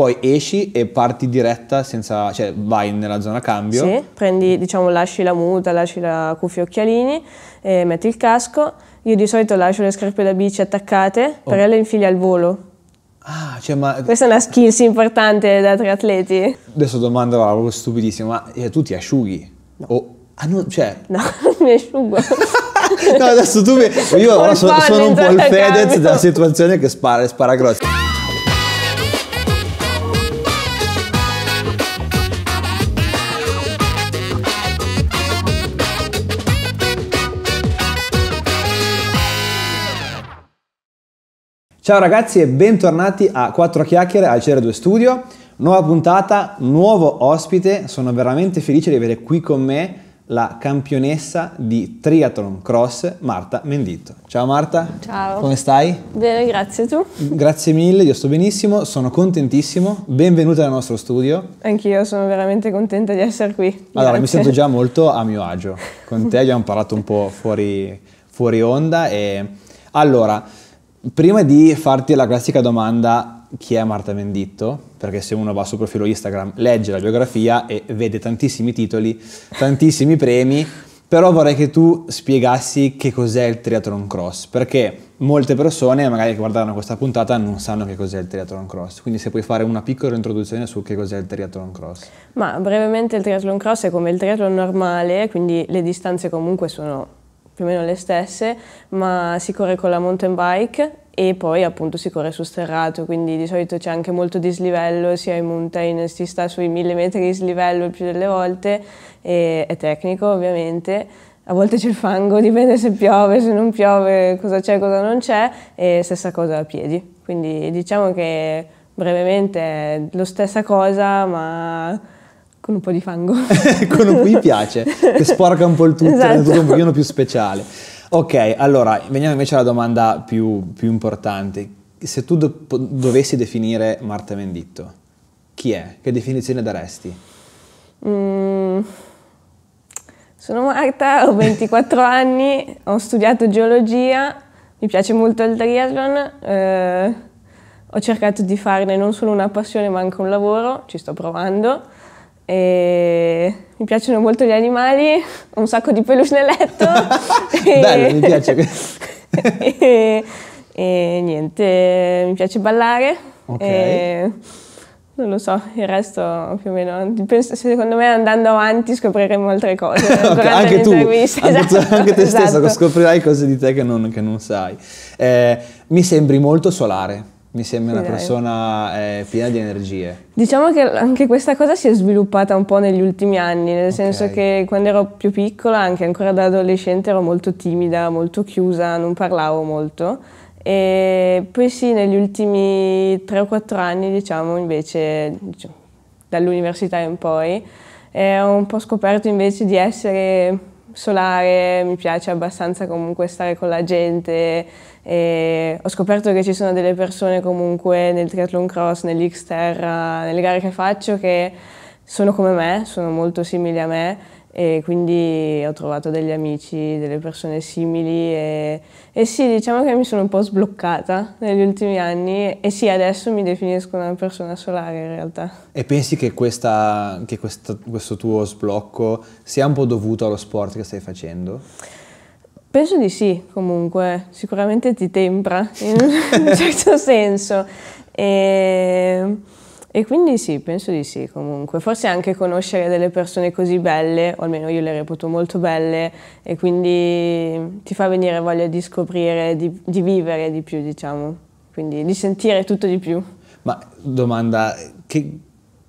poi esci e parti diretta senza, cioè vai nella zona cambio. Sì, prendi, diciamo, lasci la muta, lasci la cuffia occhialini, eh, metti il casco. Io di solito lascio le scarpe da bici attaccate, oh. le infili al volo. Ah, cioè, ma... Questa è una skills importante da tre atleti. Adesso domanda proprio stupidissima, ma eh, tu ti asciughi? No. O... Ah, no, cioè... no, mi asciugo. no, adesso tu mi... Io sono, sono un po' il Fedez della situazione che spara, spara grosso. Ciao ragazzi e bentornati a 4 chiacchiere al CR2 Studio, nuova puntata, nuovo ospite, sono veramente felice di avere qui con me la campionessa di triathlon cross Marta Menditto. Ciao Marta. Ciao. Come stai? Bene, grazie tu. Grazie mille, io sto benissimo, sono contentissimo. Benvenuta nel nostro studio. Anch'io sono veramente contenta di essere qui. Grazie. Allora, mi sento già molto a mio agio. Con te abbiamo parlato un po' fuori, fuori onda e allora Prima di farti la classica domanda chi è Marta Venditto, perché se uno va sul profilo Instagram legge la biografia e vede tantissimi titoli, tantissimi premi, però vorrei che tu spiegassi che cos'è il triathlon cross, perché molte persone magari che guardano questa puntata non sanno che cos'è il triathlon cross, quindi se puoi fare una piccola introduzione su che cos'è il triathlon cross. Ma brevemente il triathlon cross è come il triathlon normale, quindi le distanze comunque sono più o meno le stesse, ma si corre con la mountain bike e poi appunto si corre su sterrato, quindi di solito c'è anche molto dislivello, sia in mountain si sta sui mille metri di dislivello il più delle volte, e è tecnico ovviamente, a volte c'è il fango, dipende se piove, se non piove, cosa c'è, cosa non c'è, e stessa cosa a piedi. Quindi diciamo che brevemente è lo stessa cosa, ma con un po' di fango. con un mi piace, che sporca un po' il tutto, esatto. tutto un pochino più speciale. Ok, allora veniamo invece alla domanda più, più importante. Se tu do- dovessi definire Marta Venditto, chi è? Che definizione daresti? Mm, sono Marta, ho 24 anni, ho studiato geologia, mi piace molto il triathlon, eh, ho cercato di farne non solo una passione ma anche un lavoro, ci sto provando e mi piacciono molto gli animali, ho un sacco di peluche nel letto. Bello, mi piace. e... e, niente, mi piace ballare. Okay. E non lo so, il resto più o meno, secondo me andando avanti scopriremo altre cose. okay, anche tu, anche, esatto, anche, te esatto. stessa scoprirai cose di te che non, che non sai. Eh, mi sembri molto solare. Mi sembra una persona eh, piena di energie. Diciamo che anche questa cosa si è sviluppata un po' negli ultimi anni, nel okay. senso che quando ero più piccola, anche ancora da adolescente, ero molto timida, molto chiusa, non parlavo molto. E poi sì, negli ultimi 3 o 4 anni, diciamo, invece, diciamo, dall'università in poi, eh, ho un po' scoperto invece di essere solare, mi piace abbastanza comunque stare con la gente e ho scoperto che ci sono delle persone comunque nel triathlon cross, nell'X Terra, nelle gare che faccio che sono come me, sono molto simili a me e quindi ho trovato degli amici, delle persone simili e, e, sì, diciamo che mi sono un po' sbloccata negli ultimi anni e sì, adesso mi definisco una persona solare in realtà. E pensi che, questa, che questa, questo tuo sblocco sia un po' dovuto allo sport che stai facendo? Penso di sì, comunque, sicuramente ti tempra in un certo senso. E, e, quindi sì, penso di sì, comunque. Forse anche conoscere delle persone così belle, o almeno io le reputo molto belle, e quindi ti fa venire voglia di scoprire, di, di vivere di più, diciamo, quindi di sentire tutto di più. Ma domanda, che,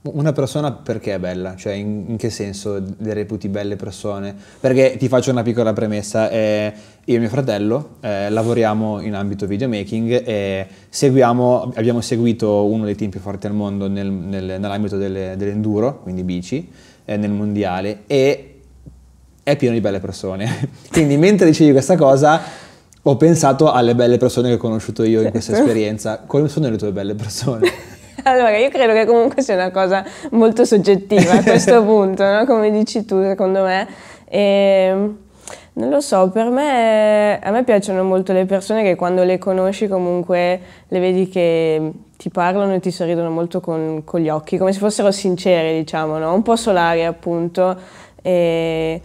una persona perché è bella? Cioè, in, in, che senso le reputi belle persone? Perché ti faccio una piccola premessa. Eh, io e mio fratello eh, lavoriamo in ambito videomaking e seguiamo, abbiamo seguito uno dei team più forti al mondo nel, nel, nell'ambito delle, dell'enduro, quindi bici, eh, nel mondiale e è pieno di belle persone. quindi mentre dicevi questa cosa ho pensato alle belle persone che ho conosciuto io certo. in questa esperienza. Come sono le tue belle persone? Allora, io credo che comunque sia una cosa molto soggettiva a questo punto, no? come dici tu, secondo me. E, ehm, non lo so, per me, a me piacciono molto le persone che quando le conosci comunque le vedi che ti parlano e ti sorridono molto con, con gli occhi, come se fossero sincere, diciamo, no? un po' solari appunto. E,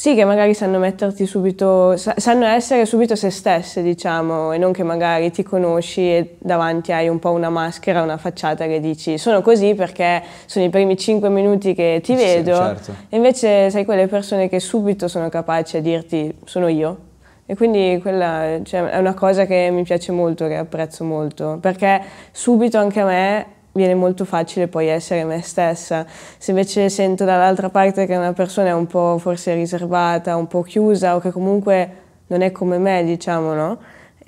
sì, che magari sanno metterti subito, sanno essere subito se stesse, diciamo, e non che magari ti conosci e davanti hai un po' una maschera, una facciata che dici sono così perché sono i primi cinque minuti che ti vedo. Sì, certo. E invece sei quelle persone che subito sono capaci a dirti sono io. E quindi quella cioè, è una cosa che mi piace molto, che apprezzo molto, perché subito anche a me viene molto facile poi essere me stessa. Se invece sento dall'altra parte che una persona è un po' forse riservata, un po' chiusa o che comunque non è come me, diciamo, no?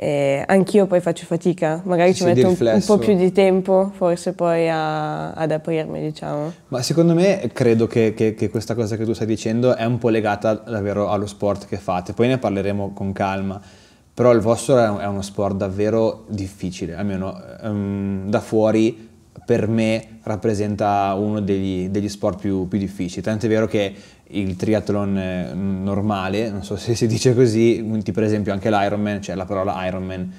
E anch'io poi faccio fatica, magari ci metto un, un, po' più di tempo forse poi a, ad aprirmi, diciamo. Ma secondo me credo che, che, che, questa cosa che tu stai dicendo è un po' legata davvero allo sport che fate, poi ne parleremo con calma. Però il vostro è uno sport davvero difficile, almeno um, da fuori per me rappresenta uno degli, degli sport più, più, difficili, Tant'è vero che il triathlon eh, normale, non so se si dice così, tipo per esempio anche l'Ironman, cioè la parola Ironman,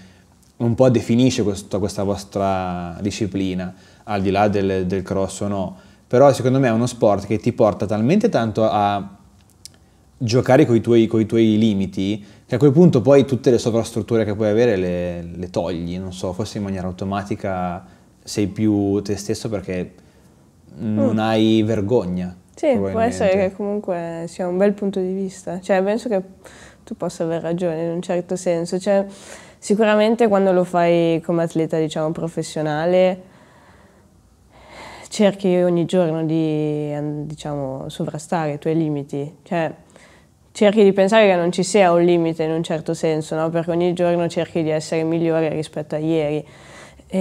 un po' definisce questo, questa vostra disciplina, al di là del, del cross o no, però secondo me è uno sport che ti porta talmente tanto a giocare con i tuoi, tuoi, limiti, che a quel punto poi tutte le sovrastrutture che puoi avere le, le togli, non so, forse in maniera automatica sei più te stesso perché non mm. hai vergogna. Sì, può essere che comunque sia un bel punto di vista. Cioè, penso che tu possa aver ragione in un certo senso. Cioè, sicuramente quando lo fai come atleta, diciamo, professionale, cerchi ogni giorno di, diciamo, sovrastare i tuoi limiti. Cioè, cerchi di pensare che non ci sia un limite in un certo senso, no? Perché ogni giorno cerchi di essere migliore rispetto a ieri. E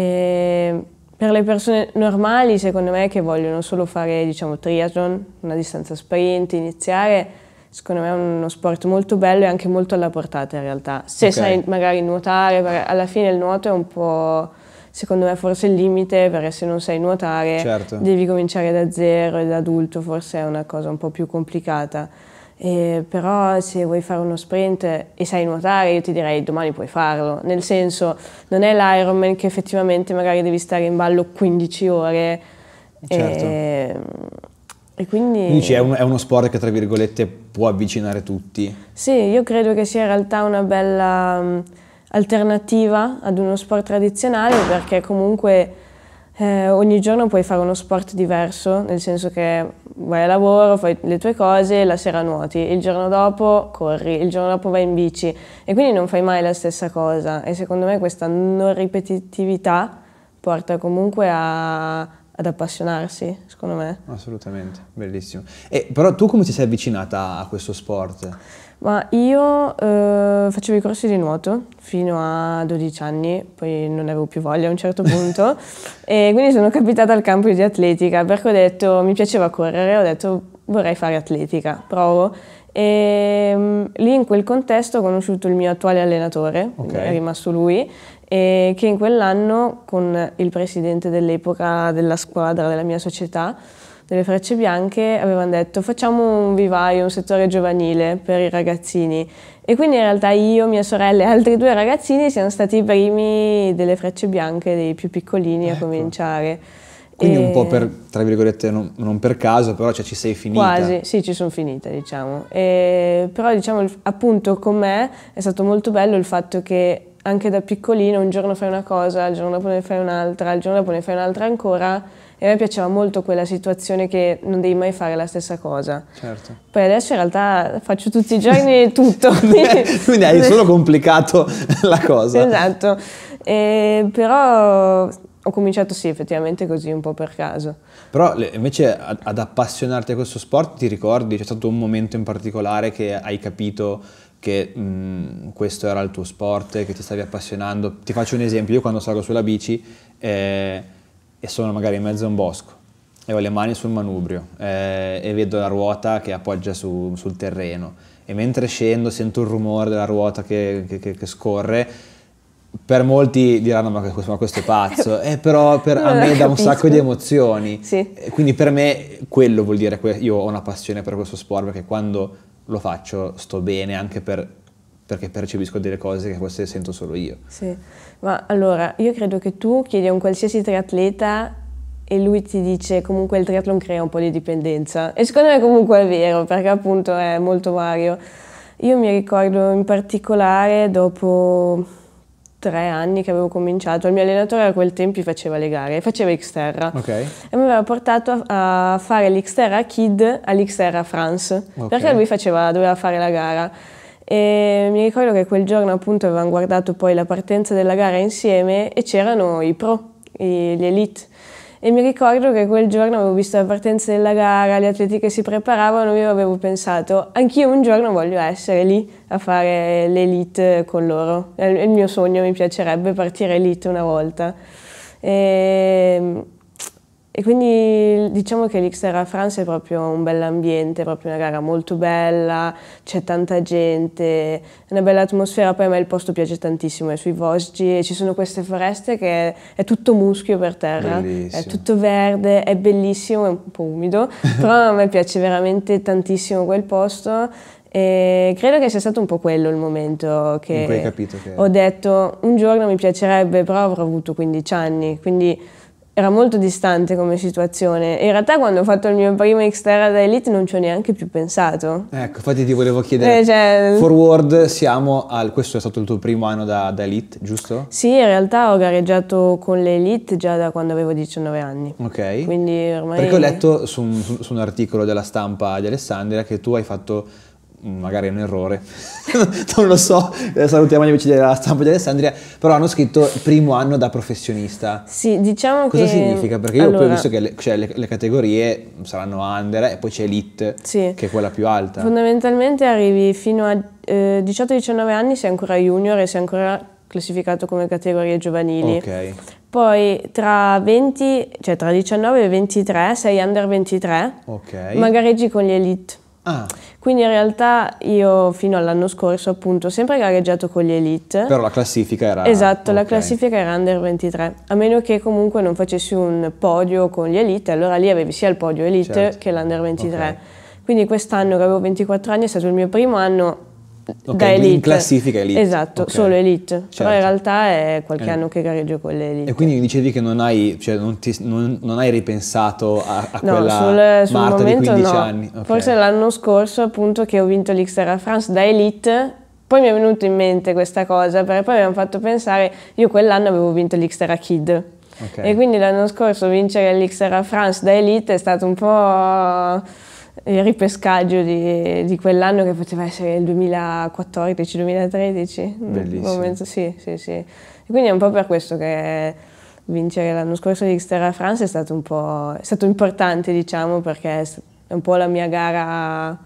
ehm, per le persone normali, secondo me, che vogliono solo fare diciamo, triathlon, una distanza sprint, iniziare, secondo me è uno sport molto bello e anche molto alla portata in realtà. Se okay. sai magari nuotare, alla fine il nuoto è un po', secondo me, forse il limite, perché se non sai nuotare certo. devi cominciare da zero e da adulto, forse è una cosa un po' più complicata eh, però se vuoi fare uno sprint e sai nuotare io ti direi domani puoi farlo, nel senso non è l'Ironman che effettivamente magari devi stare in ballo 15 ore certo. e, ehm, e, quindi... quindi è, un, è, uno sport che tra virgolette può avvicinare tutti. Sì, io credo che sia in realtà una bella alternativa ad uno sport tradizionale perché comunque eh, ogni giorno puoi fare uno sport diverso, nel senso che vai a lavoro, fai le tue cose, la sera nuoti, il giorno dopo corri, il giorno dopo vai in bici e quindi non fai mai la stessa cosa e secondo me questa non ripetitività porta comunque a, ad appassionarsi, secondo me. Assolutamente, bellissimo. E, però tu come ti sei avvicinata a questo sport? Ma io eh, facevo i corsi di nuoto fino a 12 anni, poi non avevo più voglia a un certo punto e quindi sono capitata al campo di atletica perché ho detto mi piaceva correre, ho detto vorrei fare atletica, provo. E mm, lì in quel contesto ho conosciuto il mio attuale allenatore, okay. è rimasto lui, e che in quell'anno con il presidente dell'epoca della squadra della mia società delle Frecce Bianche avevano detto facciamo un vivaio, un settore giovanile per i ragazzini e quindi in realtà io, mia sorella e altri due ragazzini siamo stati i primi delle Frecce Bianche, dei più piccolini ecco. a cominciare. Quindi e... un po' per, tra virgolette, non, non per caso, però cioè, ci sei finita. Quasi, sì, ci sono finita, diciamo. E, però diciamo, appunto, con me è stato molto bello il fatto che anche da piccolino un giorno fai una cosa, il giorno dopo ne fai un'altra, il giorno dopo ne fai un'altra ancora e a me piaceva molto quella situazione che non devi mai fare la stessa cosa. Certo. Poi adesso in realtà faccio tutti i giorni tutto. Quindi hai solo complicato la cosa. Esatto. E però ho cominciato sì, effettivamente così, un po' per caso. Però invece ad appassionarti a questo sport ti ricordi, c'è stato un momento in particolare che hai capito che mh, questo era il tuo sport, che ti stavi appassionando? Ti faccio un esempio, io quando salgo sulla bici... Eh, e sono magari in mezzo a un bosco e ho le mani sul manubrio eh, e vedo la ruota che appoggia su, sul terreno e mentre scendo sento il rumore della ruota che, che, che, che scorre per molti diranno ma questo è pazzo, eh, però per, a me dà un sacco di emozioni, sì. quindi per me quello vuol dire, que- io ho una passione per questo sport perché quando lo faccio sto bene anche per, perché percepisco delle cose che forse sento solo io. Sì. Ma allora, io credo che tu chiedi a un qualsiasi triatleta e lui ti dice comunque il triathlon crea un po' di dipendenza. E secondo me comunque è vero, perché appunto è molto vario. Io mi ricordo in particolare dopo tre anni che avevo cominciato, il mio allenatore a quel tempo faceva le gare, faceva Xterra okay. e mi aveva portato a, a fare l'Xterra Kid all'Xterra France, okay. perché lui faceva, doveva fare la gara e mi ricordo che quel giorno appunto avevamo guardato poi la partenza della gara insieme e c'erano i pro, gli elite e mi ricordo che quel giorno avevo visto la partenza della gara, gli atleti che si preparavano, io avevo pensato anch'io un giorno voglio essere lì a fare l'elite con loro, è il mio sogno, mi piacerebbe partire elite una volta. E e quindi diciamo che l'Xterra France è proprio un bell'ambiente, è proprio una gara molto bella, c'è tanta gente, è una bella atmosfera, poi a me il posto piace tantissimo, è sui Vosgi e ci sono queste foreste che è, tutto muschio per terra, bellissimo. è tutto verde, è bellissimo, è un po' umido, però a me piace veramente tantissimo quel posto e credo che sia stato un po' quello il momento che, che ho detto un giorno mi piacerebbe, però avrò avuto 15 anni, quindi era molto distante come situazione. In realtà quando ho fatto il mio primo Xterra da Elite non ci ho neanche più pensato. Ecco, infatti ti volevo chiedere, eh, cioè... Mm. forward siamo al... questo è stato il tuo primo anno da, da, Elite, giusto? Sì, in realtà ho gareggiato con le Elite già da quando avevo 19 anni. Ok. Quindi ormai... Perché ho letto su un, su un articolo della stampa di Alessandria che tu hai fatto Mm, magari è un errore, non lo so, eh, salutiamo gli amici della stampa di Alessandria, però hanno scritto primo anno da professionista. Sì, diciamo Cosa che... Cosa significa? Perché io allora... ho visto che le, cioè le, le, categorie saranno under eh, e poi c'è elite, sì. che è quella più alta. Fondamentalmente arrivi fino a eh, 18-19 anni, sei ancora junior e sei ancora classificato come categorie giovanili. Ok. Poi tra, 20, cioè tra 19 e 23 sei under 23, okay. ma con gli elite. Ah. Quindi in realtà io fino all'anno scorso appunto ho sempre gareggiato con gli Elite. Però la classifica era... Esatto, okay. la classifica era Under 23, a meno che comunque non facessi un podio con gli Elite, allora lì avevi sia il podio Elite certo. che l'Under 23. Okay. Quindi quest'anno che avevo 24 anni è stato il mio primo anno Okay, da elite. In classifica elite. Esatto, okay. solo elite. Certo. Però in certo. realtà è qualche eh. anno che gareggio con le elite. E quindi mi dicevi che non hai, cioè, non ti, non, non hai ripensato a, a no, quella sul, sul Marta momento, di 15 no. anni? Okay. Forse l'anno scorso appunto che ho vinto l'Xterra France da elite poi mi è venuto in mente questa cosa, perché poi mi hanno fatto pensare, io quell'anno avevo vinto l'Xterra Kid. Okay. E quindi l'anno scorso vincere l'Xterra France da Elite è stato un po' il eh, ripescaggio di, di quell'anno che poteva essere il 2014-2013. Bellissimo. Momento, sì, sì, sì. E quindi è un po' per questo che vincere l'anno scorso di Xterra France è stato un po' è stato importante, diciamo, perché è un po' la mia gara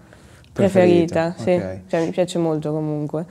preferita. preferita. Sì. Okay. Cioè, mi piace molto comunque.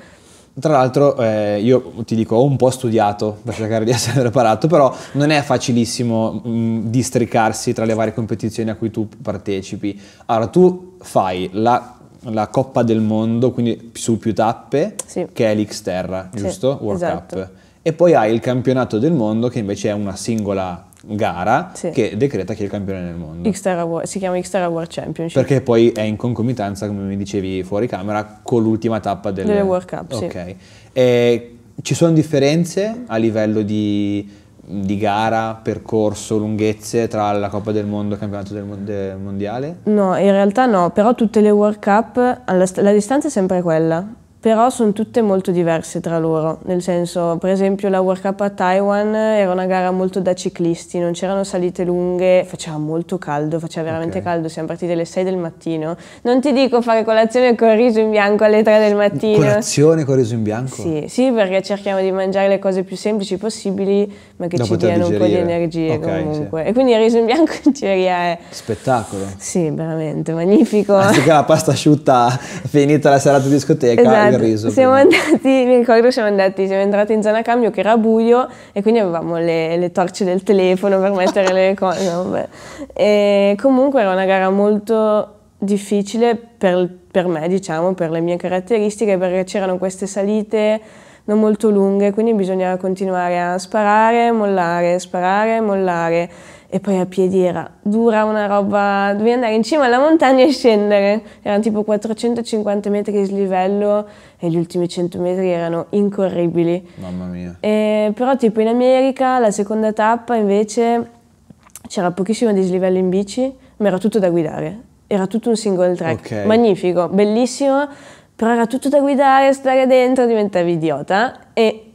Tra l'altro eh, io ti dico, ho un po' studiato per cercare di essere preparato, però non è facilissimo mh, mm, districarsi tra le varie competizioni a cui tu partecipi. Allora, tu fai la, la Coppa del Mondo, quindi su più tappe, sì. che è l'Xterra, giusto? Sì, World esatto. Cup. E poi hai il campionato del mondo che invece è una singola gara sì. che decreta chi è il campione del mondo. World, si chiama Xterra World Championship. Perché poi è in concomitanza, come mi dicevi fuori camera, con l'ultima tappa delle, delle World Cup. Ok. Sì. E ci sono differenze a livello di, di, gara, percorso, lunghezze tra la Coppa del Mondo e il campionato del, del mondiale? No, in realtà no, però tutte le World Cup, la, la distanza è sempre quella però sono tutte molto diverse tra loro, nel senso per esempio la World Cup a Taiwan eh, era una gara molto da ciclisti, non c'erano salite lunghe, faceva molto caldo, faceva veramente okay. caldo, siamo partiti alle 6 del mattino, non ti dico fare colazione con riso in bianco alle 3 del mattino. Colazione con riso in bianco? Sì, sì perché cerchiamo di mangiare le cose più semplici possibili ma che da ci diano digerire. un po' di energie okay, comunque. Sì. E quindi il riso in bianco in teoria è... Spettacolo. Sì, veramente, magnifico. Anziché la pasta asciutta finita la serata di discoteca. Esatto riso. Siamo prima. andati, mi ricordo siamo andati, siamo entrati in zona cambio che era buio e quindi avevamo le, le torce del telefono per mettere le cose. No, e comunque era una gara molto difficile per, per me, diciamo, per le mie caratteristiche, perché c'erano queste salite non molto lunghe, quindi bisognava continuare a sparare, mollare, sparare, mollare e poi a piedi era dura una roba, dovevi andare in cima alla montagna e scendere, erano tipo 450 metri di slivello e gli ultimi 100 metri erano incorribili. Mamma mia. E, però tipo in America la seconda tappa invece c'era pochissimo dislivello in bici, ma era tutto da guidare, era tutto un single track, okay. magnifico, bellissimo, però era tutto da guidare, stare dentro, diventavi idiota e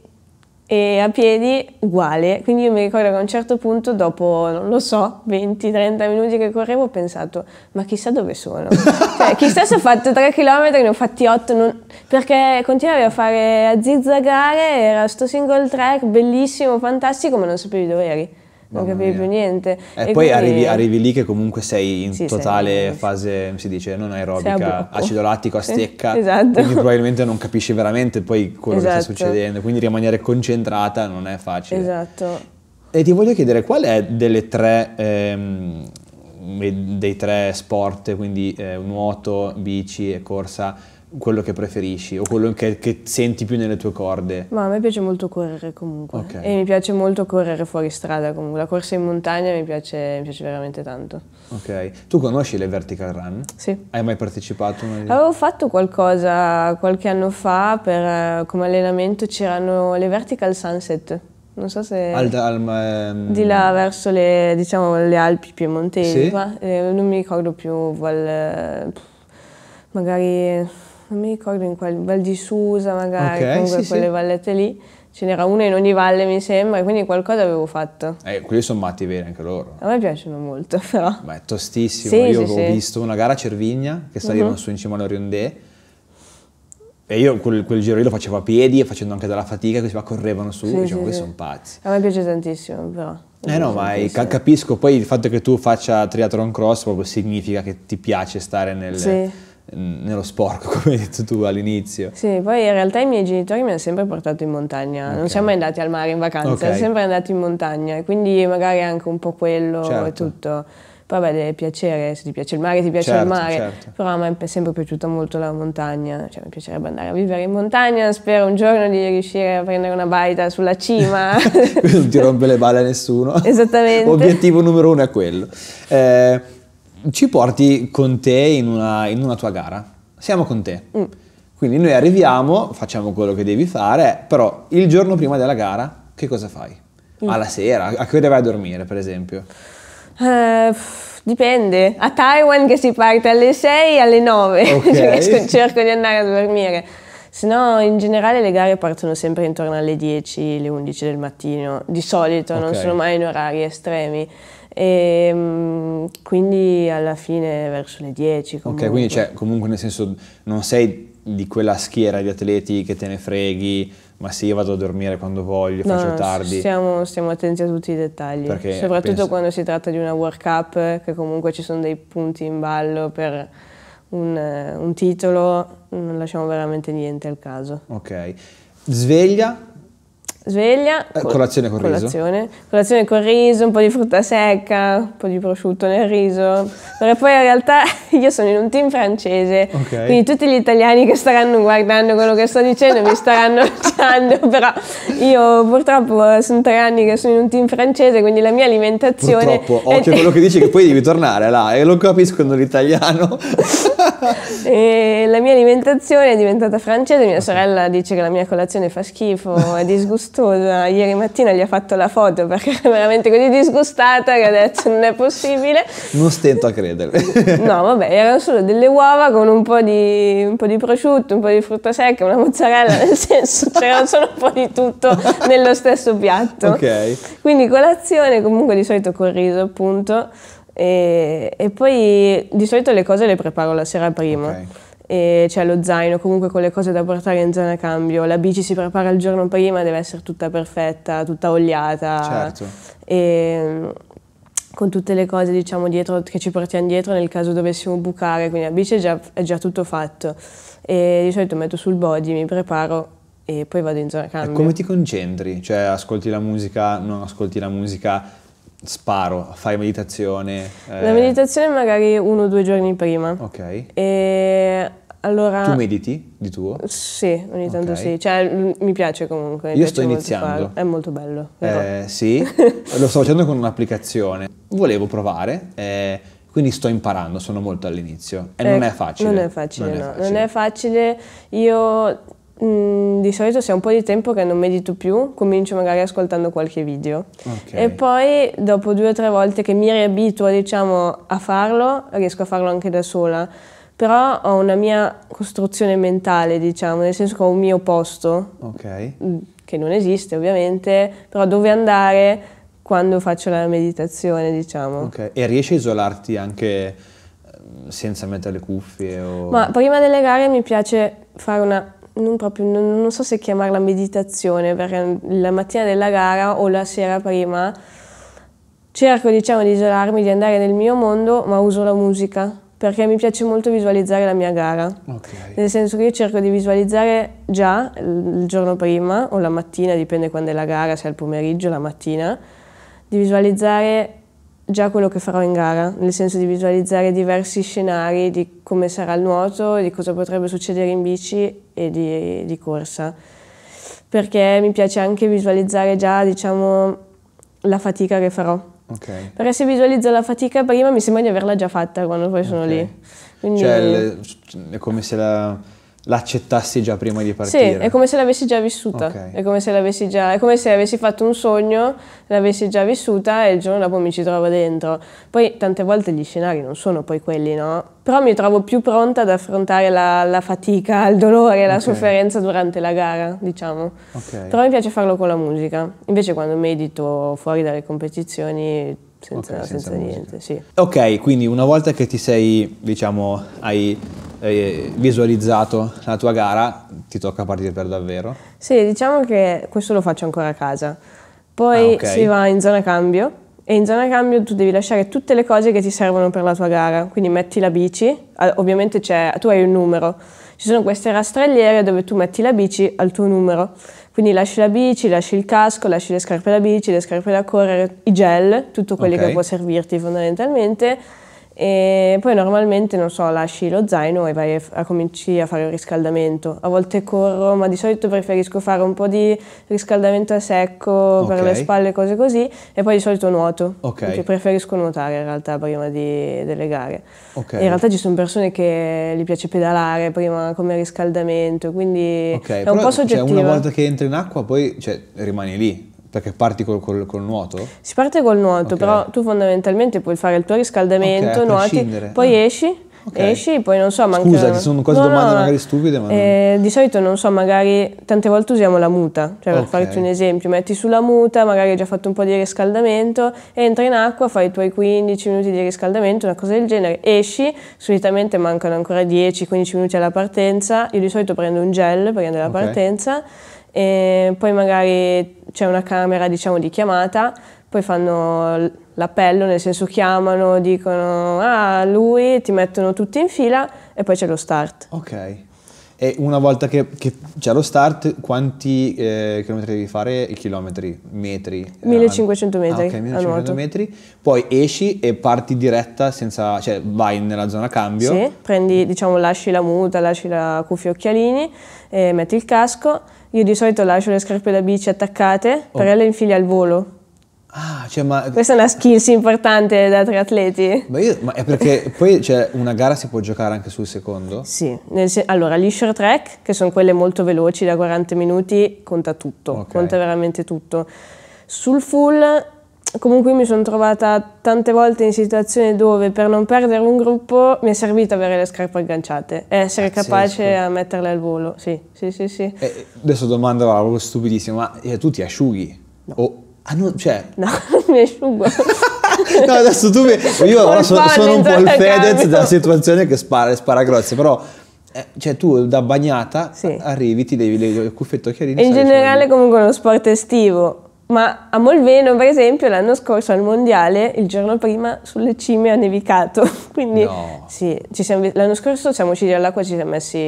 e a piedi uguale. Quindi io mi ricordo che a un certo punto, dopo, non lo so, 20-30 minuti che correvo, ho pensato, ma chissà dove sono. cioè, chissà se ho fatto 3 km, ne ho fatti 8, non... perché continuavi a fare a zigzagare, era sto single track, bellissimo, fantastico, ma non sapevi dove eri non capivi più niente. Eh, e poi quindi... arrivi, eh, arrivi, lì che comunque sei in sì, totale sei, fase, si dice, non aerobica, acido lattico a stecca, esatto. quindi probabilmente non capisci veramente poi quello esatto. che sta esatto. succedendo, quindi rimanere concentrata non è facile. Esatto. E ti voglio chiedere qual è delle tre... Ehm, dei tre sport, quindi eh, nuoto, bici e corsa, quello che preferisci o quello che, che, senti più nelle tue corde? Ma a me piace molto correre comunque okay. e mi piace molto correre fuori strada comunque, la corsa in montagna mi piace, mi piace veramente tanto. Ok, tu conosci le Vertical Run? Sì. Hai mai partecipato? Nel... Avevo fatto qualcosa qualche anno fa per, eh, come allenamento, c'erano le Vertical Sunset. Non so se... Al, al, um... Di là verso le, diciamo, le Alpi piemontesi, sì? eh, non mi ricordo più, val, eh, magari non mi ricordo in quale, Val di Susa magari, okay, comunque sì, quelle sì. vallette lì. Ce n'era una in ogni valle, mi sembra, e quindi qualcosa avevo fatto. Eh, quelli sono matti veri anche loro. A me piacciono molto, però. Ma è tostissimo. Sì, io sì, avevo visto una gara a Cervigna, che salivano uh-huh. Mhm. su in cima all'Oriondè, e io quel, quel, giro lì lo facevo a piedi e facendo anche della fatica, così ma correvano su, sì, diciamo che sì, sì. sono pazzi. A me piace tantissimo però. Eh no, ma capisco, poi il fatto che tu faccia triathlon cross proprio significa che ti piace stare nel... Sì nello sporco, come hai detto tu all'inizio. Sì, poi in realtà i miei genitori mi hanno sempre portato in montagna, okay. non siamo mai andati al mare in vacanza, okay. siamo sempre andati in montagna, quindi magari anche un po' quello certo. e tutto. Poi vabbè, deve piacere, se ti piace il mare ti piace certo, il mare, certo. però a me è sempre piaciuta molto la montagna, cioè, mi piacerebbe andare a vivere in montagna, spero un giorno di riuscire a prendere una baita sulla cima. non ti rompe le balle a nessuno. Esattamente. Obiettivo numero uno è quello. Eh, ci porti con te in una, in una tua gara. Siamo con te. Mm. Quindi noi arriviamo, facciamo quello che devi fare, però il giorno prima della gara che cosa fai? Mm. Alla sera, a che ora vai a dormire per esempio? Uh, dipende, a Taiwan che si parte alle 6 alle 9, okay. Cioè, cerco di andare a dormire. Se no, in generale le gare partono sempre intorno alle 10, alle 11 del mattino, di solito, okay. non sono mai in orari estremi e ehm, quindi alla fine verso le 10 comunque. Ok, quindi cioè, comunque nel senso non sei di quella schiera di atleti che te ne freghi, ma sì, io vado a dormire quando voglio, no, faccio tardi. Stiamo, stiamo, attenti a tutti i dettagli, Perché soprattutto penso... quando si tratta di una World Cup, che comunque ci sono dei punti in ballo per un, eh, un titolo, non lasciamo veramente niente al caso. Ok, sveglia sveglia. Eh, colazione con colazione. riso. Colazione con riso, un po' di frutta secca, un po' di prosciutto nel riso. Perché poi in realtà io sono in un team francese, okay. quindi tutti gli italiani che staranno guardando quello che sto dicendo mi staranno lasciando, però io purtroppo sono tre anni che sono in un team francese, quindi la mia alimentazione... Purtroppo, occhio è... quello che dici che poi devi tornare là e lo capiscono l'italiano. e la mia alimentazione è diventata francese, mia okay. sorella dice che la mia colazione fa schifo, è disgustosa Tul eh, ieri mattina gli ha fatto la foto perché era veramente così disgustata che ha detto non è possibile. Non stento a credere. No, vabbè, erano solo delle uova con un po' di, un po di prosciutto, un po' di frutta secca, una mozzarella, nel senso c'era solo un po' di tutto nello stesso piatto. Ok. Quindi colazione comunque di solito col riso appunto e, e poi di solito le cose le preparo la sera prima. Ok e c'è lo zaino comunque con le cose da portare in zona cambio, la bici si prepara il giorno prima, deve essere tutta perfetta, tutta oliata. Certo. E, con tutte le cose diciamo, dietro, che ci portiamo dietro nel caso dovessimo bucare, quindi la bici è già, è già tutto fatto. E di solito metto sul body, mi preparo e poi vado in zona cambio. E come ti concentri? Cioè ascolti la musica, non ascolti la musica, sparo, fai meditazione? Eh... La meditazione magari uno o due giorni prima. Ok. E allora... Tu mediti di tuo? Sì, ogni tanto okay. sì. Cioè, mi piace comunque. Mi Io piace sto iniziando. Molto È molto bello. Eh, sì, lo sto facendo con un'applicazione. Volevo provare, eh, quindi sto imparando, sono molto all'inizio. E non ecco, è facile. Non è facile, non no. È facile. Non è facile. Io Mm, di solito se è un po' di tempo che non medito più, comincio magari ascoltando qualche video. Okay. E poi dopo due o tre volte che mi riabituo diciamo, a farlo, riesco a farlo anche da sola. Però ho una mia costruzione mentale, diciamo, nel senso che ho un mio posto, okay. Mm, che non esiste ovviamente, però dove andare quando faccio la meditazione, diciamo. okay. E riesci a isolarti anche eh, senza mettere le cuffie? O... Ma prima delle gare mi piace fare una non, proprio, non, non so se chiamarla meditazione, perché la mattina della gara o la sera prima cerco diciamo di isolarmi, di andare nel mio mondo, ma uso la musica perché mi piace molto visualizzare la mia gara. Okay. Nel senso che io cerco di visualizzare già il giorno prima o la mattina, dipende quando è la gara, se è il pomeriggio, la mattina, di visualizzare già quello che farò in gara, nel senso di visualizzare diversi scenari di come sarà il nuoto, di cosa potrebbe succedere in bici e di, di corsa, perché mi piace anche visualizzare già diciamo, la fatica che farò. Okay. Perché se visualizzo la fatica prima mi sembra di averla già fatta quando poi okay. sono lì. Quindi... Cioè, è come se la l'accettassi già prima di partire. Sì, è come se l'avessi già vissuta, okay. è, come già, è, come se avessi fatto un sogno, l'avessi già vissuta e il giorno dopo mi ci trovo dentro. Poi tante volte gli scenari non sono poi quelli, no? Però mi trovo più pronta ad affrontare la, la fatica, il dolore, la okay. sofferenza durante la gara, diciamo. Okay. Però mi piace farlo con la musica. Invece quando medito fuori dalle competizioni senza, senza, senza niente, sì. Ok, quindi una volta che ti sei, diciamo, hai eh, visualizzato la tua gara, ti tocca partire per davvero? Sì, diciamo che questo lo faccio ancora a casa. Poi ah, okay. si va in zona cambio e in zona cambio tu devi lasciare tutte le cose che ti servono per la tua gara, quindi metti la bici, ovviamente tu hai un numero, ci sono queste rastrelliere dove tu metti la bici al tuo numero, quindi lasci la bici, lasci il casco, lasci le scarpe da bici, le scarpe da correre, i gel, tutto quello okay. che può servirti fondamentalmente e poi normalmente, non so, lasci lo zaino e vai a, a, cominci a fare il riscaldamento. A volte corro, ma di solito preferisco fare un po' di riscaldamento a secco okay. per le spalle, cose così, e poi di solito nuoto. Okay. Perché preferisco nuotare in realtà prima di, delle gare. Okay. In realtà ci sono persone che gli piace pedalare prima come riscaldamento, quindi è un po' soggettivo. Cioè, una volta che entri in acqua poi cioè, rimani lì. Perché parti col, col, col, nuoto? Si parte col nuoto, okay. però tu fondamentalmente puoi fare il tuo riscaldamento, okay, nuoti, poi ah. esci. Okay. Esci, poi non so, manca... Scusa, ci sono quasi no, domande no, magari stupide, ma... Eh, Di solito, non so, magari... Tante volte usiamo la muta, cioè per farti un esempio, metti sulla muta, magari hai già fatto un po' di riscaldamento, entra in acqua, fai i tuoi 15 minuti di riscaldamento, una cosa del genere, esci, solitamente mancano ancora 10-15 minuti alla partenza, io di solito prendo un gel per prima della partenza, e poi magari c'è una camera diciamo, di chiamata, poi fanno l'appello, nel senso chiamano, dicono ah lui, ti mettono tutti in fila e poi c'è lo start. Ok. E una volta che, che c'è lo start, quanti eh, chilometri devi fare? I chilometri, metri? 1500 eh, ah, metri. Ah, ok, 1500 metri. Poi esci e parti diretta senza, cioè vai nella zona cambio. Sì, prendi, diciamo, lasci la muta, lasci la cuffia occhialini, eh, metti il casco io di solito lascio le scarpe da bici attaccate, oh. però le infili al volo. Ah, cioè, ma... Questa è una skills importante da triatleti. Ma, io, ma è perché poi cioè, una gara si può giocare anche sul secondo? Sì, sen- allora gli short track, che sono quelle molto veloci da 40 minuti, conta tutto, okay. conta veramente tutto. Sul full comunque mi sono trovata tante volte in situazioni dove per non perdere un gruppo mi è servito avere le scarpe agganciate e essere Pazzesco. Ah, capace a metterle al volo. Sì, sì, sì. sì. Eh, adesso domanda proprio stupidissima, ma eh, tu ti asciughi? No. O, ah, no, cioè... no mi asciugo. no, adesso tu mi... Io so, sono un po' il Fedez della situazione che spara, spara grosse, però... Eh, cioè tu da bagnata sì. arrivi, ti devi il cuffetto chiarino. In generale comunque è uno sport estivo, ma a Molveno, per esempio, l'anno scorso al mondiale, il giorno prima sulle cime ha nevicato. Quindi no. sì, siamo, l'anno scorso siamo usciti dall'acqua e ci siamo messi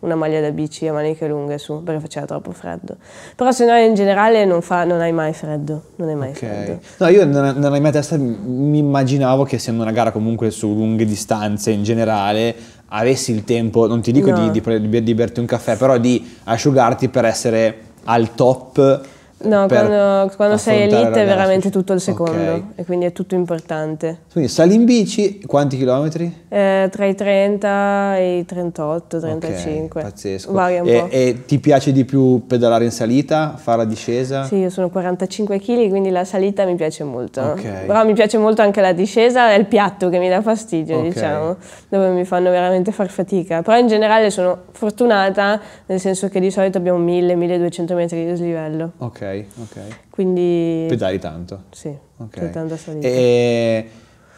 una maglia da bici a maniche lunghe su perché faceva troppo freddo. Però se no in generale non, fa, non hai mai freddo. Non hai mai okay. freddo. No, io nella mia testa mi immaginavo che essendo una gara comunque su lunghe distanze in generale avessi il tempo, non ti dico no. di, di, di berti un caffè, però di asciugarti per essere al top No, quando, quando sei elite è veramente tutto il secondo okay. e quindi è tutto importante. Quindi sali in bici, quanti chilometri? Eh, tra i 30 e i 38, 35. Okay, pazzesco. Varia un e, po'. E ti piace di più pedalare in salita, fare la discesa? Sì, io sono 45 kg, quindi la salita mi piace molto. Okay. Però mi piace molto anche la discesa, è il piatto che mi dà fastidio, diciamo, dove mi fanno veramente far fatica. Però in generale sono fortunata, nel senso che di solito abbiamo 1000-1200 metri di slivello. Ok ok, Quindi... Pedali tanto. Sì, okay. tanta salita. E...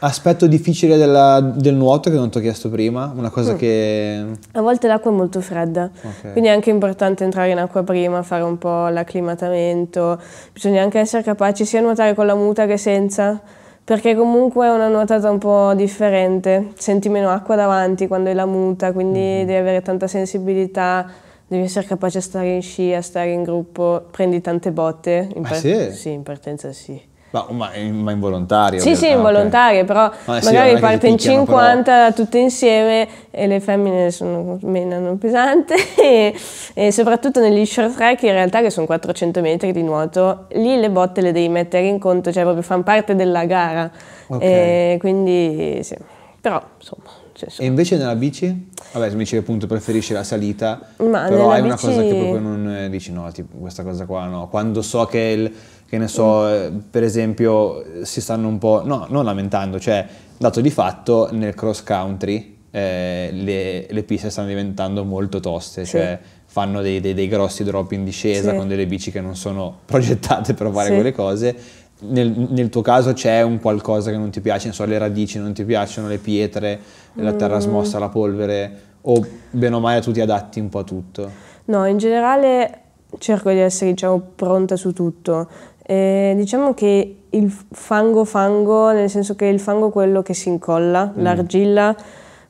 Aspetto difficile della, del nuoto che non ti ho chiesto prima, una cosa mm. che... A volte l'acqua è molto fredda, okay. quindi è anche importante entrare in acqua prima, fare un po' l'acclimatamento, bisogna anche essere capaci sia nuotare con la muta che senza, perché comunque è una nuotata un po' differente, senti meno acqua davanti quando è la muta, quindi mm. devi avere tanta sensibilità devi essere capace a stare in scia, stare in gruppo, prendi tante botte. In ah, sì? sì, in partenza sì. Ma, ma, ma involontarie? Sì, sì, ah, involontarie, però ma ah, sì, magari parte in 50 però... tutte insieme e le femmine sono meno pesanti. e, e, soprattutto negli short track in realtà che sono 400 metri di nuoto, lì le botte le devi mettere in conto, cioè proprio fanno parte della gara, okay. e quindi sì, però insomma. Cioè, sono... E invece nella bici? Vabbè, se mi dice appunto preferisci la salita, Ma però hai una bici... cosa che proprio non eh, dici no, tipo questa cosa qua no. Quando so che il, che ne so, mm. eh, per esempio, eh, si stanno un po', no, non lamentando, cioè, dato di fatto nel cross country eh, le, le, piste stanno diventando molto toste, sì. cioè fanno dei, dei, dei, grossi drop in discesa sì. con delle bici che non sono progettate per fare sì. quelle cose nel, nel, tuo caso c'è un qualcosa che non ti piace, so, le radici non ti piacciono, le pietre, la terra mm. smossa, la polvere, o bene o male tu ti adatti un po' a tutto? No, in generale cerco di essere diciamo, pronta su tutto. Eh, diciamo che il fango fango, nel senso che il fango è quello che si incolla, mm. l'argilla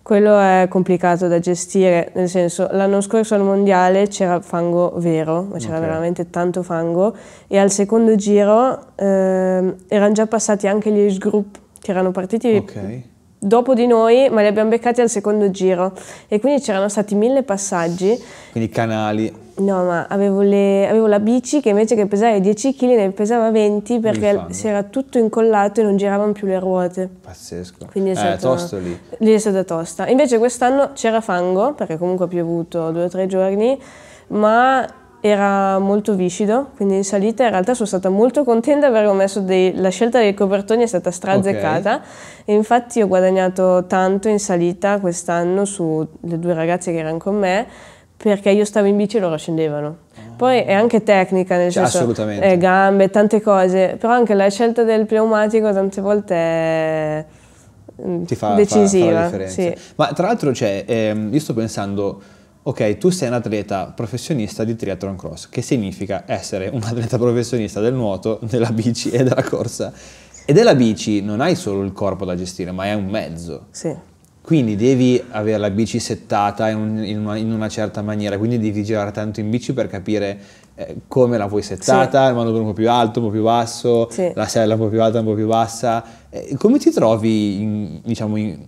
quello è complicato da gestire, nel senso l'anno scorso al mondiale c'era fango vero, ma c'era okay. veramente tanto fango e al secondo giro eh, erano già passati anche gli group che erano partiti okay. dopo di noi, ma li abbiamo beccati al secondo giro e quindi c'erano stati mille passaggi. Quindi canali No, ma avevo, le, avevo, la bici che invece che pesare 10 kg ne pesava 20 perché si era tutto incollato e non giravano più le ruote. Pazzesco. Quindi è eh, tosto lì. Lì è stata tosta. Invece quest'anno c'era fango perché comunque ha piovuto due o tre giorni, ma era molto viscido, quindi in salita in realtà sono stata molto contenta perché ho messo dei, la scelta dei copertoni è stata strazeccata okay. e infatti ho guadagnato tanto in salita quest'anno sulle due ragazze che erano con me perché io stavo in bici e loro scendevano. Ah. Poi è anche tecnica, nel cioè, senso assolutamente. Eh, gambe, tante cose, però anche la scelta del pneumatico tante volte è mm, Ti fa, decisiva. Fa, fa sì. Ma tra l'altro cioè, ehm, io sto pensando, ok, tu sei un atleta professionista di triathlon cross, che significa essere un atleta professionista del nuoto, della bici e della corsa. E della bici non hai solo il corpo da gestire, ma è un mezzo. Sì. Quindi devi avere la bici settata in, un, in, una, in una, certa maniera, quindi devi girare tanto in bici per capire eh, come la vuoi settata, sì. il manubrio un po' più alto, un po' più basso, sì. la sella un po' più alta, un po' più bassa. Eh, come ti trovi, in, diciamo, in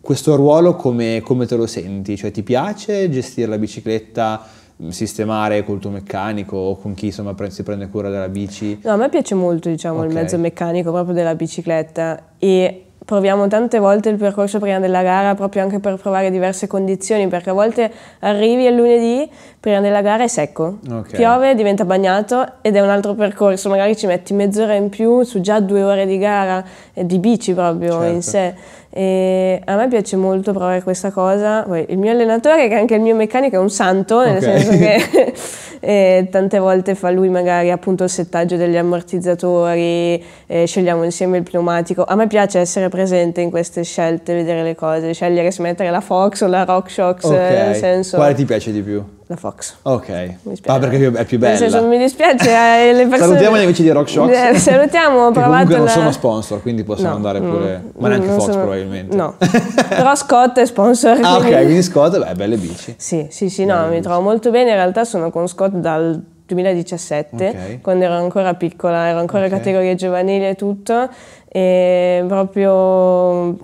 questo ruolo come, come te lo senti? Cioè ti piace gestire la bicicletta? sistemare col tuo meccanico o con chi insomma si prende cura della bici? No, a me piace molto diciamo okay. il mezzo meccanico proprio della bicicletta e proviamo tante volte il percorso prima della gara proprio anche per provare diverse condizioni perché a volte arrivi il lunedì prima della gara è secco okay. piove diventa bagnato ed è un altro percorso magari ci metti mezz'ora in più su già due ore di gara eh, di bici proprio certo. in sé e a me piace molto provare questa cosa. Poi il mio allenatore, che è anche il mio meccanico, è un santo, nel okay. senso che eh, tante volte fa lui magari appunto il settaggio degli ammortizzatori, eh, scegliamo insieme il pneumatico. A me piace essere presente in queste scelte, vedere le cose, scegliere se mettere la Fox o la RockShox, eh, okay. nel senso... Quale ti piace di più? La Fox. Ok. mi Ah, perché è più bella. Senso, mi dispiace eh, le persone... Salutiamo gli amici di Rock Shox. Eh, salutiamo, provate. Comunque non sono sponsor, quindi possono no, andare pure... No, ma neanche Fox sono... probabilmente. No. Però Scott è sponsor. Ah, ok, quindi Scott, beh, belle bici. Sì, sì, sì, belle no, bici. mi trovo molto bene. In realtà sono con Scott dal 2017, okay. quando ero ancora piccola, ero ancora okay. categoria giovanile e tutto. E proprio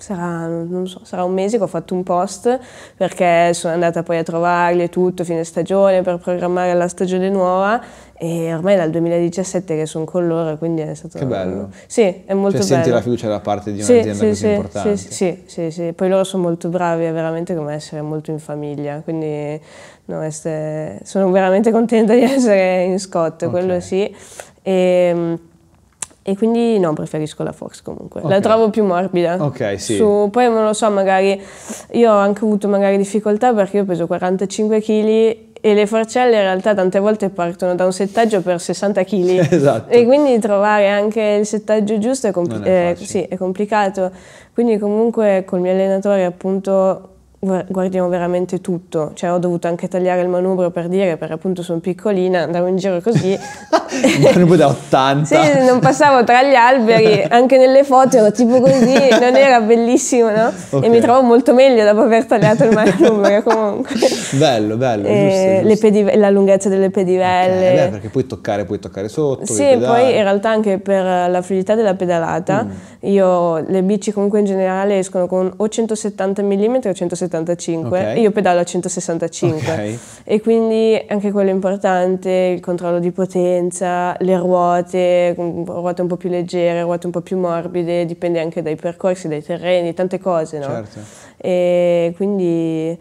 sarà, so, sarà, un mese che ho fatto un post perché sono andata poi a trovarli e tutto, fine stagione, per programmare la stagione nuova e ormai dal 2017 che sono con loro, quindi è stato... Che bello! Sì, è molto cioè, bello. senti la fiducia da parte di un'azienda sì, così sì, importante. Sì, sì, sì, sì, poi loro sono molto bravi, è veramente come essere molto in famiglia, quindi no, este, sono veramente contenta di essere in Scott, okay. quello sì. E, ehm, e quindi no, preferisco la Fox comunque. Okay. La trovo più morbida. Ok, sì. Su, poi non lo so, magari io ho anche avuto magari difficoltà perché io peso 45 kg e le forcelle in realtà tante volte partono da un settaggio per 60 kg. Esatto. E quindi trovare anche il settaggio giusto è, compl- è, eh, sì, è complicato. Quindi comunque col mio allenatore appunto guardiamo veramente tutto, cioè ho dovuto anche tagliare il manubrio per dire, perché appunto sono piccolina, andavo in giro così. manubrio da 80. Sì, non passavo tra gli alberi, anche nelle foto ero tipo così, non era bellissimo, no? Okay. E mi trovo molto meglio dopo aver tagliato il manubrio comunque. Bello, bello, eh, giusto, giusto. Pedive- la lunghezza delle pedivelle. Okay, beh, perché puoi toccare, puoi toccare sotto. Sì, poi in realtà anche per la fluidità della pedalata, mm. io le bici comunque in generale escono con o 170 mm o 170 175 okay. e io pedalo a 165 okay. e quindi anche quello importante, il controllo di potenza, le ruote, mm, ruote un po' più leggere, ruote un po' più morbide, dipende anche dai percorsi, dai terreni, tante cose, no? Certo. E quindi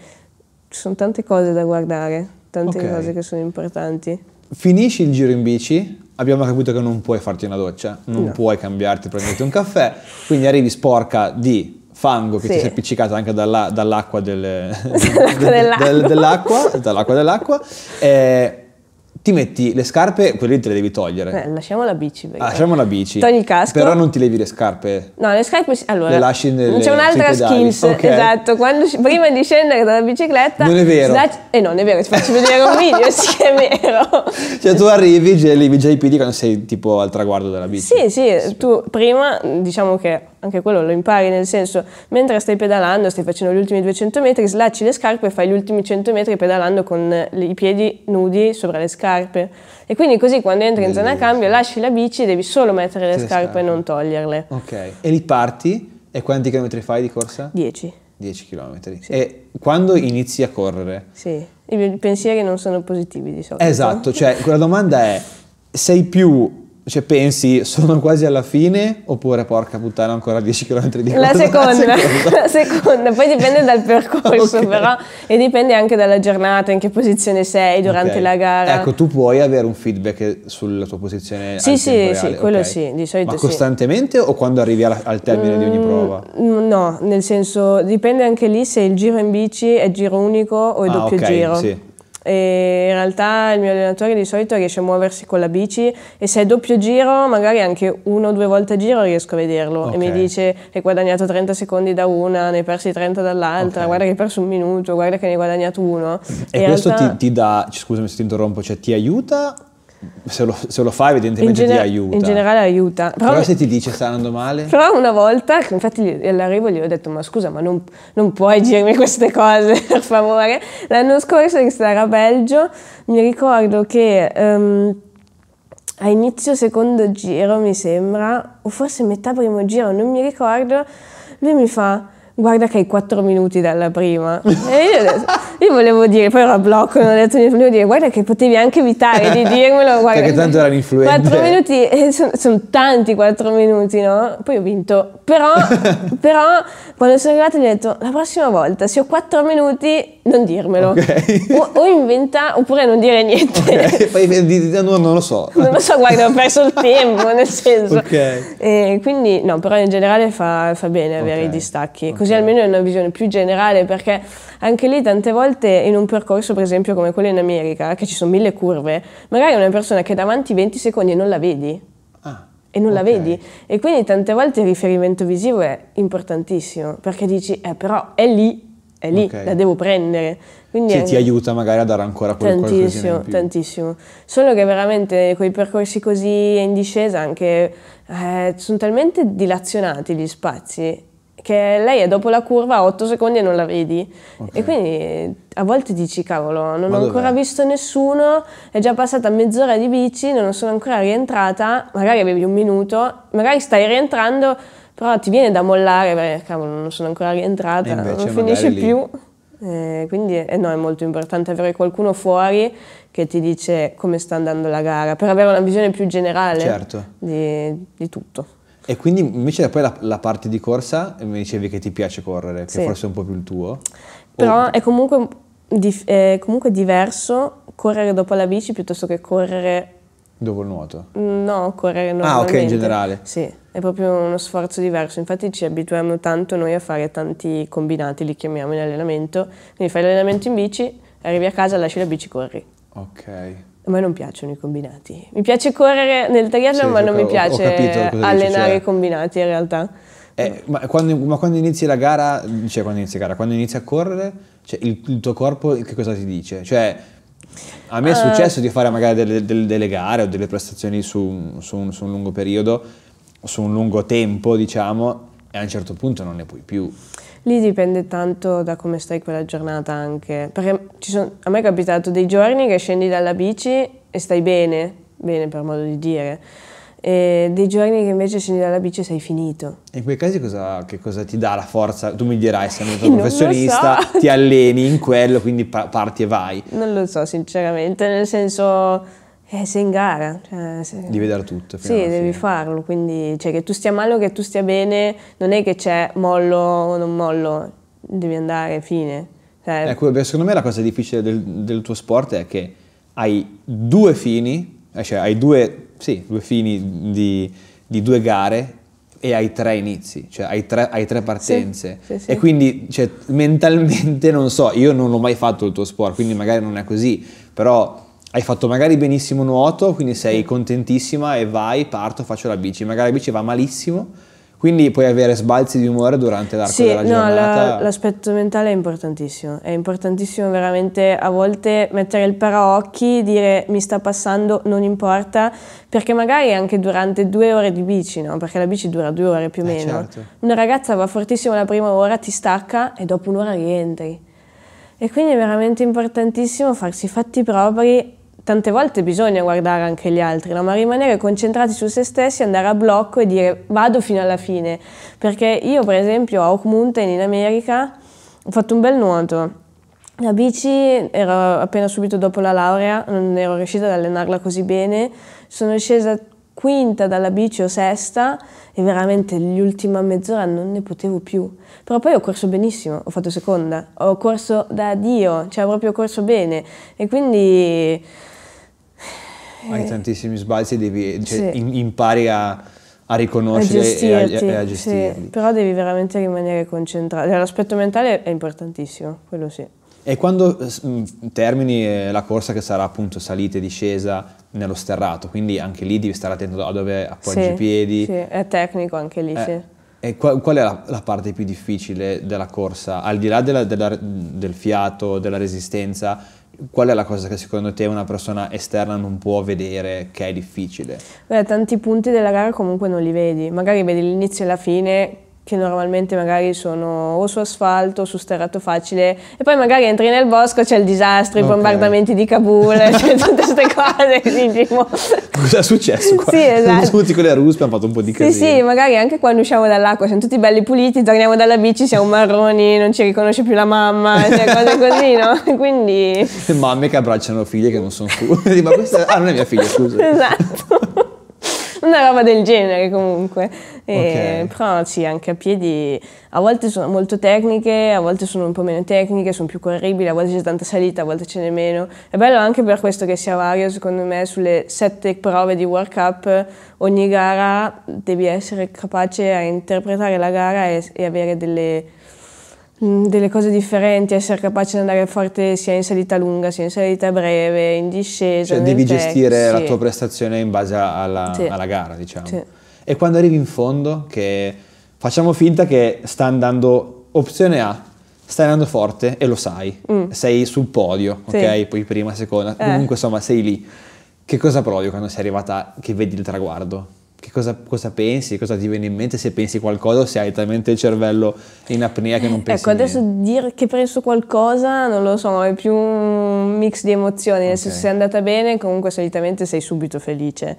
ci sono tante cose da guardare, tante okay. cose che sono importanti. Finisci il giro in bici, abbiamo capito che non puoi farti una doccia, non no. puoi cambiarti, prenderti un caffè, quindi arrivi sporca di fango che sì. ci si è appiccicato anche dalla, dall'acqua, del, dell'acqua, del, dell'acqua, dall'acqua dell'acqua eh, ti metti le scarpe, quelle te le devi togliere. Eh, lasciamo la bici. Ah, lasciamo la bici. Togli il casco. Però non ti levi le scarpe. No, le scarpe allora, le lasci nelle, C'è un'altra skills, okay. esatto. Quando, prima di scendere dalla bicicletta... Non è vero. Slash, eh non è vero, ti faccio vedere un video, sì è vero. Cioè tu arrivi, levi già i piedi quando sei tipo al traguardo della bici. Sì, sì, sì tu prima diciamo che anche quello lo impari nel senso, mentre stai pedalando, stai facendo gli ultimi 200 metri, slacci le scarpe e fai gli ultimi 100 metri pedalando con eh, i piedi nudi sopra le scarpe. E quindi così quando entri in zona cambio lasci la bici, e devi solo mettere le, le scarpe, scarpe e esatto. non toglierle. Ok, e riparti e quanti chilometri fai di corsa? 10. 10 km. Sì. E quando inizi a correre? Sì, i pensieri non sono positivi di solito. Esatto, cioè la domanda è, sei più cioè pensi, sono quasi alla fine oppure porca puttana ancora 10 km di corsa? La seconda, la seconda. poi dipende dal percorso okay. però e dipende anche dalla giornata, in che posizione sei durante okay. la gara. Ecco, tu puoi avere un feedback sulla tua posizione Sì, sì, sì, quello okay. sì, di solito Ma costantemente sì. o quando arrivi alla, al termine mm, di ogni mm, prova? No, nel senso dipende anche lì se il giro in bici è giro unico o è ah, doppio giro. Sì. E in realtà il mio allenatore di solito riesce a muoversi con la bici e se è doppio giro, magari anche uno o due volte a giro riesco a vederlo okay. e mi dice hai guadagnato 30 secondi da una, ne hai persi 30 dall'altra, okay. guarda che hai perso un minuto, guarda che ne hai guadagnato uno. E in questo realtà... ti, ti dà, scusami se ti interrompo, cioè ti aiuta se lo, se lo, fa evidentemente ti aiuta. In generale aiuta. Però, però se ti dice sta andando male? Però una volta, infatti all'arrivo gli ho detto ma scusa ma non, non puoi dirmi queste cose per favore. L'anno scorso in a Belgio mi ricordo che um, a inizio secondo giro mi sembra, o forse metà primo giro, non mi ricordo, lui mi fa guarda che hai quattro minuti dalla prima. E io, detto, io volevo dire, poi ero a blocco, non ho detto niente, volevo dire, guarda che potevi anche evitare di dirmelo. Guarda, Perché tanto erano influenti. Quattro minuti, eh, sono, sono tanti quattro minuti, no? Poi ho vinto. Però, però quando sono arrivata gli ho detto, la prossima volta, se ho quattro minuti, non dirmelo. Okay. O, o, inventa, oppure non dire niente. Okay. Poi, no, non lo so. Non lo so, guarda, ho perso il tempo, nel senso. Okay. E eh, quindi, no, però in generale fa, fa bene avere i distacchi. Così così almeno è una visione più generale, perché anche lì tante volte in un percorso, per esempio come quello in America, che ci sono mille curve, magari una persona che è davanti 20 secondi e non la vedi. Ah, e non okay. la vedi. E quindi tante volte il riferimento visivo è importantissimo, perché dici, eh però è lì, è lì, okay. la devo prendere. Quindi che ti aiuta magari a dare ancora quel tantissimo, tantissimo. Solo che veramente quei percorsi così in discesa anche eh, sono talmente dilazionati gli spazi che lei è dopo la curva a 8 secondi e non la vedi. Okay. E quindi a volte dici, cavolo, non ma ho ancora visto nessuno, è già passata mezz'ora di bici, non sono ancora rientrata, magari avevi un minuto, magari stai rientrando, però ti viene da mollare, beh, cavolo, non sono ancora rientrata, non finisci lì. più. Eh, quindi eh, no, è molto importante avere qualcuno fuori che ti dice come sta andando la gara, per avere una visione più generale certo. di, di tutto. E quindi invece poi la, la, parte di corsa eh, mi dicevi che ti piace correre, che sì. forse è un po' più il tuo. Però o... è, comunque, è, comunque, diverso correre dopo la bici piuttosto che correre... Dopo il nuoto? No, correre normalmente. Ah ok, in generale. Sì, è proprio uno sforzo diverso. Infatti ci abituiamo tanto noi a fare tanti combinati, li chiamiamo in allenamento. Quindi fai l'allenamento in bici, arrivi a casa, lasci la bici, e corri. Ok. A me non piacciono i combinati. Mi piace correre nel triathlon, sì, ma non mi piace allenare cioè i combinati in realtà. Eh, ma, quando, ma, quando, inizi la gara, cioè quando inizi la gara, quando inizi a correre, cioè il, il, tuo corpo che cosa ti dice? Cioè, a me è eh. successo uh, di fare magari delle, delle, delle, gare o delle prestazioni su, su, un, su un lungo periodo, su un lungo tempo, diciamo, e a un certo punto non ne puoi più lì dipende tanto da come stai quella giornata anche. Perché ci sono, a me è capitato dei giorni che scendi dalla bici e stai bene, bene per modo di dire, e dei giorni che invece scendi dalla bici e sei finito. E in quei casi cosa, che cosa ti dà la forza? Tu mi dirai, essendo un professionista, so. ti alleni in quello, quindi parti e vai. Non lo so sinceramente, nel senso eh, sei in gara. Cioè, se... Devi dare tutto. sì, devi farlo, quindi cioè, che tu stia male o che tu stia bene, non è che c'è mollo o non mollo, devi andare, fine. Cioè... Ecco, secondo me la cosa difficile del, del, tuo sport è che hai due fini, eh, cioè hai due, sì, due fini di, di due gare e hai tre inizi, cioè hai tre, hai tre partenze. Sì, sì, sì. E quindi cioè, mentalmente non so, io non ho mai fatto il tuo sport, quindi magari non è così, però hai fatto magari benissimo nuoto, quindi sei contentissima e vai, parto, faccio la bici. Magari la bici va malissimo, quindi puoi avere sbalzi di umore durante l'arco sì, della giornata. No, l'aspetto mentale è importantissimo. È importantissimo veramente a volte mettere il paraocchi, dire mi sta passando, non importa, perché magari anche durante due ore di bici, no? perché la bici dura due ore più o eh, meno, eh, certo. una ragazza va fortissimo la prima ora, ti stacca e dopo un'ora rientri. E quindi è veramente importantissimo farsi fatti propri tante volte bisogna guardare anche gli altri, no? ma rimanere concentrati su se stessi, andare a blocco e dire vado fino alla fine. Perché io per esempio a Oak Mountain in America ho fatto un bel nuoto. La bici ero appena subito dopo la laurea, non ero riuscita ad allenarla così bene, sono scesa quinta dalla bici o sesta e veramente l'ultima mezz'ora non ne potevo più. Però poi ho corso benissimo, ho fatto seconda, ho corso da Dio, cioè proprio corso bene e quindi hai eh. tantissimi sbalzi, devi, cioè, sì. impari a, a riconoscere e a, e a gestirli. Sì. Però devi veramente rimanere concentrato. L'aspetto mentale è importantissimo, quello sì. E quando termini eh, la corsa che sarà appunto salita e discesa nello sterrato, quindi anche lì devi stare attento a dove appoggi sì, i piedi. Sì, è tecnico anche lì, eh, sì. E qual, qual è la, la, parte più difficile della corsa? Al di là della, della, del fiato, della resistenza, Qual è la cosa che secondo te una persona esterna non può vedere che è difficile? Beh, tanti punti della gara comunque non li vedi, magari vedi l'inizio e la fine che normalmente magari sono o su asfalto o su sterrato facile e poi magari entri nel bosco c'è il disastro, okay. i bombardamenti di Kabul, c'è cioè tutte queste cose diciamo. Cosa è successo qua? Sì, esatto. Tutti con le ruspe abbiamo fatto un po' di casino. Sì, sì, magari anche quando usciamo dall'acqua siamo tutti belli puliti, torniamo dalla bici, siamo marroni, non ci riconosce più la mamma, cioè cose così, no? Quindi... Mamme che abbracciano figlie che non sono sue. ah, non è mia figlia, scusa. Esatto una roba del genere comunque. E, okay. Però sì, anche a piedi a volte sono molto tecniche, a volte sono un po' meno tecniche, sono più corribili, a volte c'è tanta salita, a volte ce n'è meno. È bello anche per questo che sia vario, secondo me, sulle sette prove di World Cup ogni gara devi essere capace a interpretare la gara e, e avere delle Mm, delle cose differenti, essere capace di andare forte sia in salita lunga, sia in salita breve, in discesa. Cioè devi tech, gestire sì. la tua prestazione in base alla, sì. alla gara, diciamo. Sì. E quando arrivi in fondo, che facciamo finta che sta andando opzione A, stai andando forte e lo sai, mm. sei sul podio, ok? Poi prima, seconda, eh. comunque insomma sei lì. Che cosa provi quando sei arrivata, che vedi il traguardo? che cosa, cosa, pensi, cosa ti viene in mente, se pensi qualcosa o se hai talmente il cervello in apnea che non ecco, pensi Ecco, adesso niente. dire che penso qualcosa, non lo so, è più un mix di emozioni, nel okay. senso se è andata bene comunque solitamente sei subito felice.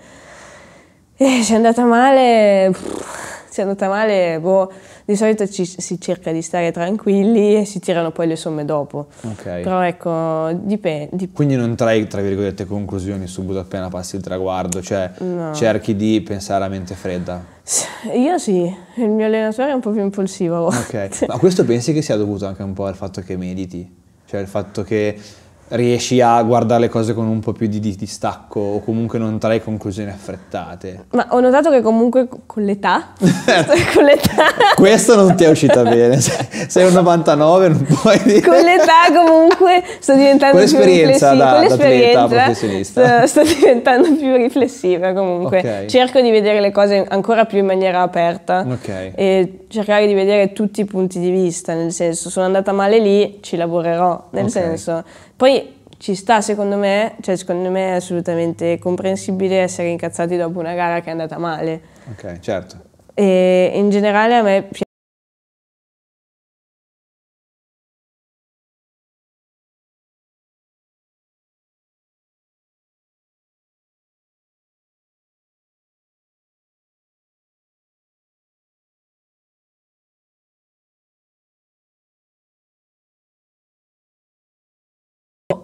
E eh, se è andata male, pff, se è andata male, boh di solito ci, si cerca di stare tranquilli e si tirano poi le somme dopo. Okay. Però ecco, dipende. Dip- Quindi non trai, tra virgolette, conclusioni subito appena passi il traguardo, cioè no. cerchi di pensare a mente fredda. Io sì, il mio allenatore è un po' più impulsivo. Ok, ma questo pensi che sia dovuto anche un po' al fatto che mediti? Cioè il fatto che riesci a guardare le cose con un po' più di distacco o comunque non trai conclusioni affrettate. Ma ho notato che comunque con l'età, con l'età... questo non ti è uscita bene, sei un 99 non puoi dire... Con l'età comunque sto diventando più riflessiva, da, con l'esperienza professionista. Sto, sto, diventando più riflessiva comunque, okay. cerco di vedere le cose ancora più in maniera aperta okay. e cercare di vedere tutti i punti di vista, nel senso sono andata male lì, ci lavorerò, nel okay. senso poi ci sta secondo me, cioè secondo me è assolutamente comprensibile essere incazzati dopo una gara che è andata male. Ok, certo. E in generale a me piace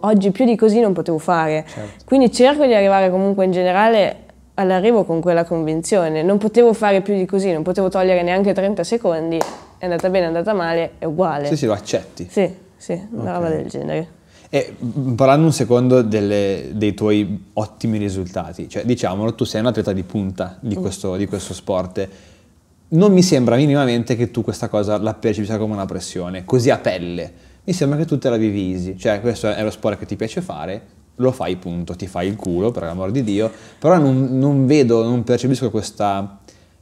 oggi più di così non potevo fare. Certo. Quindi cerco di arrivare comunque in generale all'arrivo con quella convinzione. Non potevo fare più di così, non potevo togliere neanche 30 secondi. È andata bene, è andata male, è uguale. Sì, sì, lo accetti. Sì, sì, una okay. roba del genere. E mm, parlando un secondo delle, dei tuoi ottimi risultati, cioè diciamolo, tu sei un atleta di punta di mm. questo, di questo sport. Non mi sembra minimamente che tu questa cosa la percepisca come una pressione, così a pelle mi sembra che tu te la vivi easy. Cioè, questo è lo sport che ti piace fare, lo fai punto, ti fai il culo, per l'amor di Dio, però non, non vedo, non percepisco questa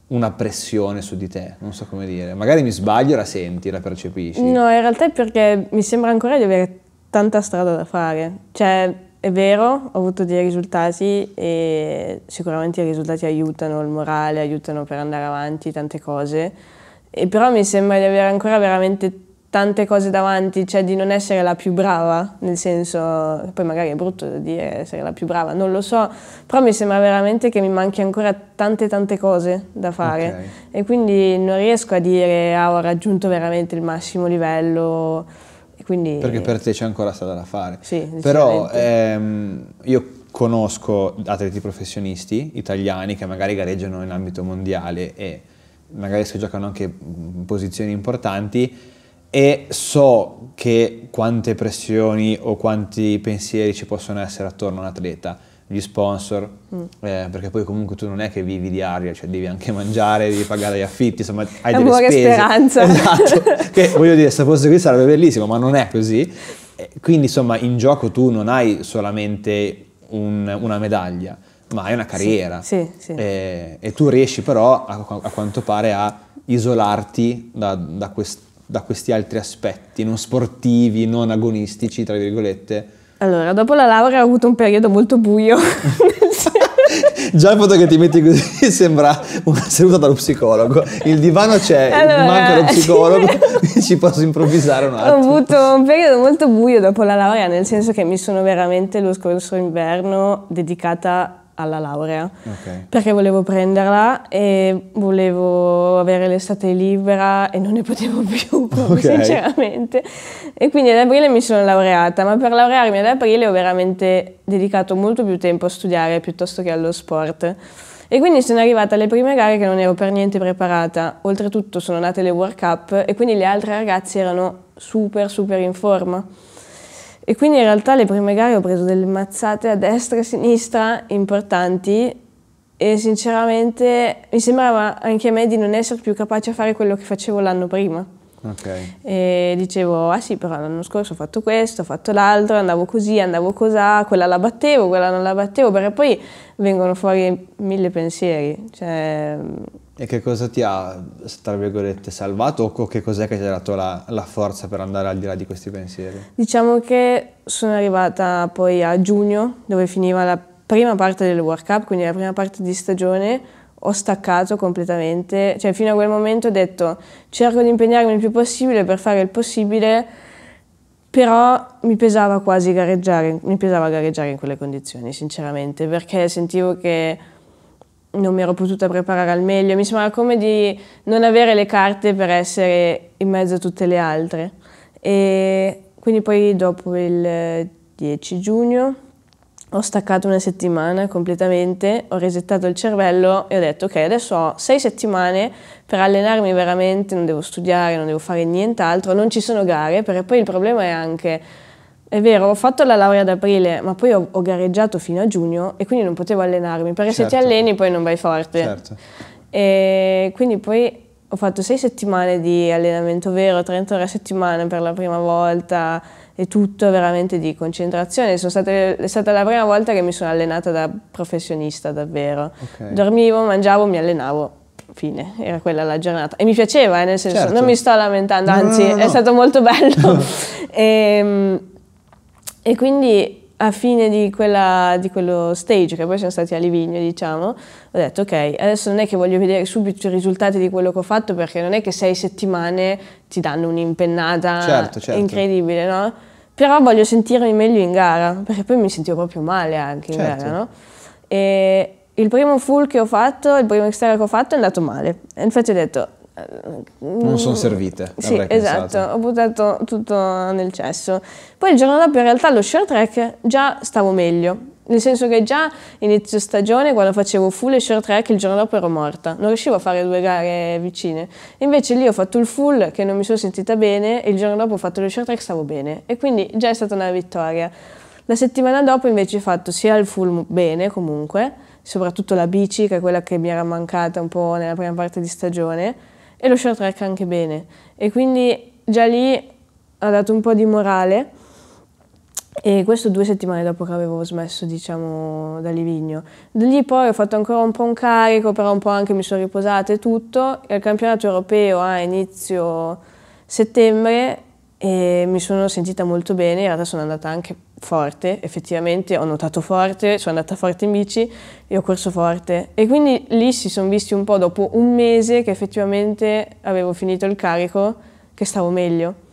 una pressione su di te, non so come dire. Magari mi sbaglio, la senti, la percepisci. No, in realtà è perché mi sembra ancora di avere tanta strada da fare. Cioè, è vero, ho avuto dei risultati e sicuramente i risultati aiutano il morale, aiutano per andare avanti, tante cose. E però mi sembra di avere ancora veramente tante cose davanti, cioè di non essere la più brava, nel senso, poi magari è brutto da dire essere la più brava, non lo so, però mi sembra veramente che mi manchi ancora tante tante cose da fare okay. e quindi non riesco a dire ah ho raggiunto veramente il massimo livello. Quindi, Perché per te c'è ancora strada da fare. Sì, Però ehm, io conosco atleti professionisti italiani che magari gareggiano in ambito mondiale e magari si giocano anche in posizioni importanti e so che quante pressioni o quanti pensieri ci possono essere attorno a un atleta, gli sponsor, mm. eh, perché poi comunque tu non è che vivi di aria, cioè devi anche mangiare, devi pagare gli affitti, insomma hai è delle spese. speranza. Esatto, che voglio dire, se fosse qui sarebbe bellissimo, ma non è così. Quindi insomma in gioco tu non hai solamente un, una medaglia, ma hai una carriera. Sì, sì, sì. Eh, e tu riesci però a, a quanto pare a isolarti da, da questo da questi altri aspetti non sportivi, non agonistici, tra virgolette? Allora, dopo la laurea ho avuto un periodo molto buio. Già il fatto che ti metti così sembra una seduta dallo psicologo. Il divano c'è, allora, manca lo psicologo, ci posso improvvisare un attimo. Ho avuto un periodo molto buio dopo la laurea, nel senso che mi sono veramente lo scorso inverno dedicata alla laurea okay. perché volevo prenderla e volevo avere l'estate libera e non ne potevo più okay. sinceramente e quindi ad aprile mi sono laureata ma per laurearmi ad aprile ho veramente dedicato molto più tempo a studiare piuttosto che allo sport e quindi sono arrivata alle prime gare che non ero per niente preparata oltretutto sono nate le World Cup e quindi le altre ragazze erano super super in forma e quindi in realtà le prime gare ho preso delle mazzate a destra e a sinistra importanti e sinceramente mi sembrava anche a me di non essere più capace a fare quello che facevo l'anno prima. Okay. E dicevo, ah sì, però l'anno scorso ho fatto questo, ho fatto l'altro, andavo così, andavo cosà, quella la battevo, quella non la battevo, perché poi vengono fuori mille pensieri. Cioè, e che cosa ti ha, tra virgolette, salvato o che cos'è che ti ha dato la, la, forza per andare al di là di questi pensieri? Diciamo che sono arrivata poi a giugno, dove finiva la prima parte del World Cup, quindi la prima parte di stagione, ho staccato completamente, cioè fino a quel momento ho detto cerco di impegnarmi il più possibile per fare il possibile, però mi pesava quasi gareggiare, mi pesava gareggiare in quelle condizioni, sinceramente, perché sentivo che non mi ero potuta preparare al meglio, mi sembrava come di non avere le carte per essere in mezzo a tutte le altre. E quindi poi dopo il 10 eh, giugno ho staccato una settimana completamente, ho resettato il cervello e ho detto ok adesso ho sei settimane per allenarmi veramente, non devo studiare, non devo fare nient'altro, non ci sono gare, perché poi il problema è anche è vero, ho fatto la laurea ad aprile, ma poi ho, ho gareggiato fino a giugno e quindi non potevo allenarmi, perché certo. se ti certo. alleni poi non vai forte. Certo. E quindi poi ho fatto sei settimane di allenamento vero, 30 ore a settimana per la prima volta e tutto veramente di concentrazione. State, è stata la prima volta che mi sono allenata da professionista davvero. Okay. Dormivo, mangiavo, mi allenavo. Fine, era quella la giornata. E mi piaceva, eh, nel senso, certo. non mi sto lamentando, anzi, no, no, no, è stato molto bello. e, ehm, e quindi a fine di, quella, di, quello stage, che poi siamo stati a Livigno, diciamo, ho detto ok, adesso non è che voglio vedere subito i risultati di quello che ho fatto, perché non è che sei settimane ti danno un'impennata certo, certo. incredibile, no? Però voglio sentirmi meglio in gara, perché poi mi sentivo proprio male anche in certo. gara, no? E il primo full che ho fatto, il primo extra che ho fatto è andato male. infatti ho detto, non sono mm, servite. Sì, esatto, pensato. ho buttato tutto nel cesso. Poi il giorno dopo in realtà allo short track già stavo meglio, nel senso che già inizio stagione quando facevo full e short track il giorno dopo ero morta, non riuscivo a fare due gare vicine. Invece lì ho fatto il full che non mi sono sentita bene e il giorno dopo ho fatto lo short track stavo bene e quindi già è stata una vittoria. La settimana dopo invece ho fatto sia il full bene comunque, soprattutto la bici che è quella che mi era mancata un po' nella prima parte di stagione e lo short track anche bene. E quindi già lì ha dato un po' di morale e questo due settimane dopo che avevo smesso, diciamo, da Livigno. Da lì poi ho fatto ancora un po' un carico, però un po' anche mi sono riposata e tutto. E al campionato europeo a inizio settembre e mi sono sentita molto bene, in realtà sono andata anche forte, effettivamente ho nuotato forte, sono andata forte in bici e ho corso forte. E quindi lì si sono visti un po' dopo un mese che effettivamente avevo finito il carico, che stavo meglio.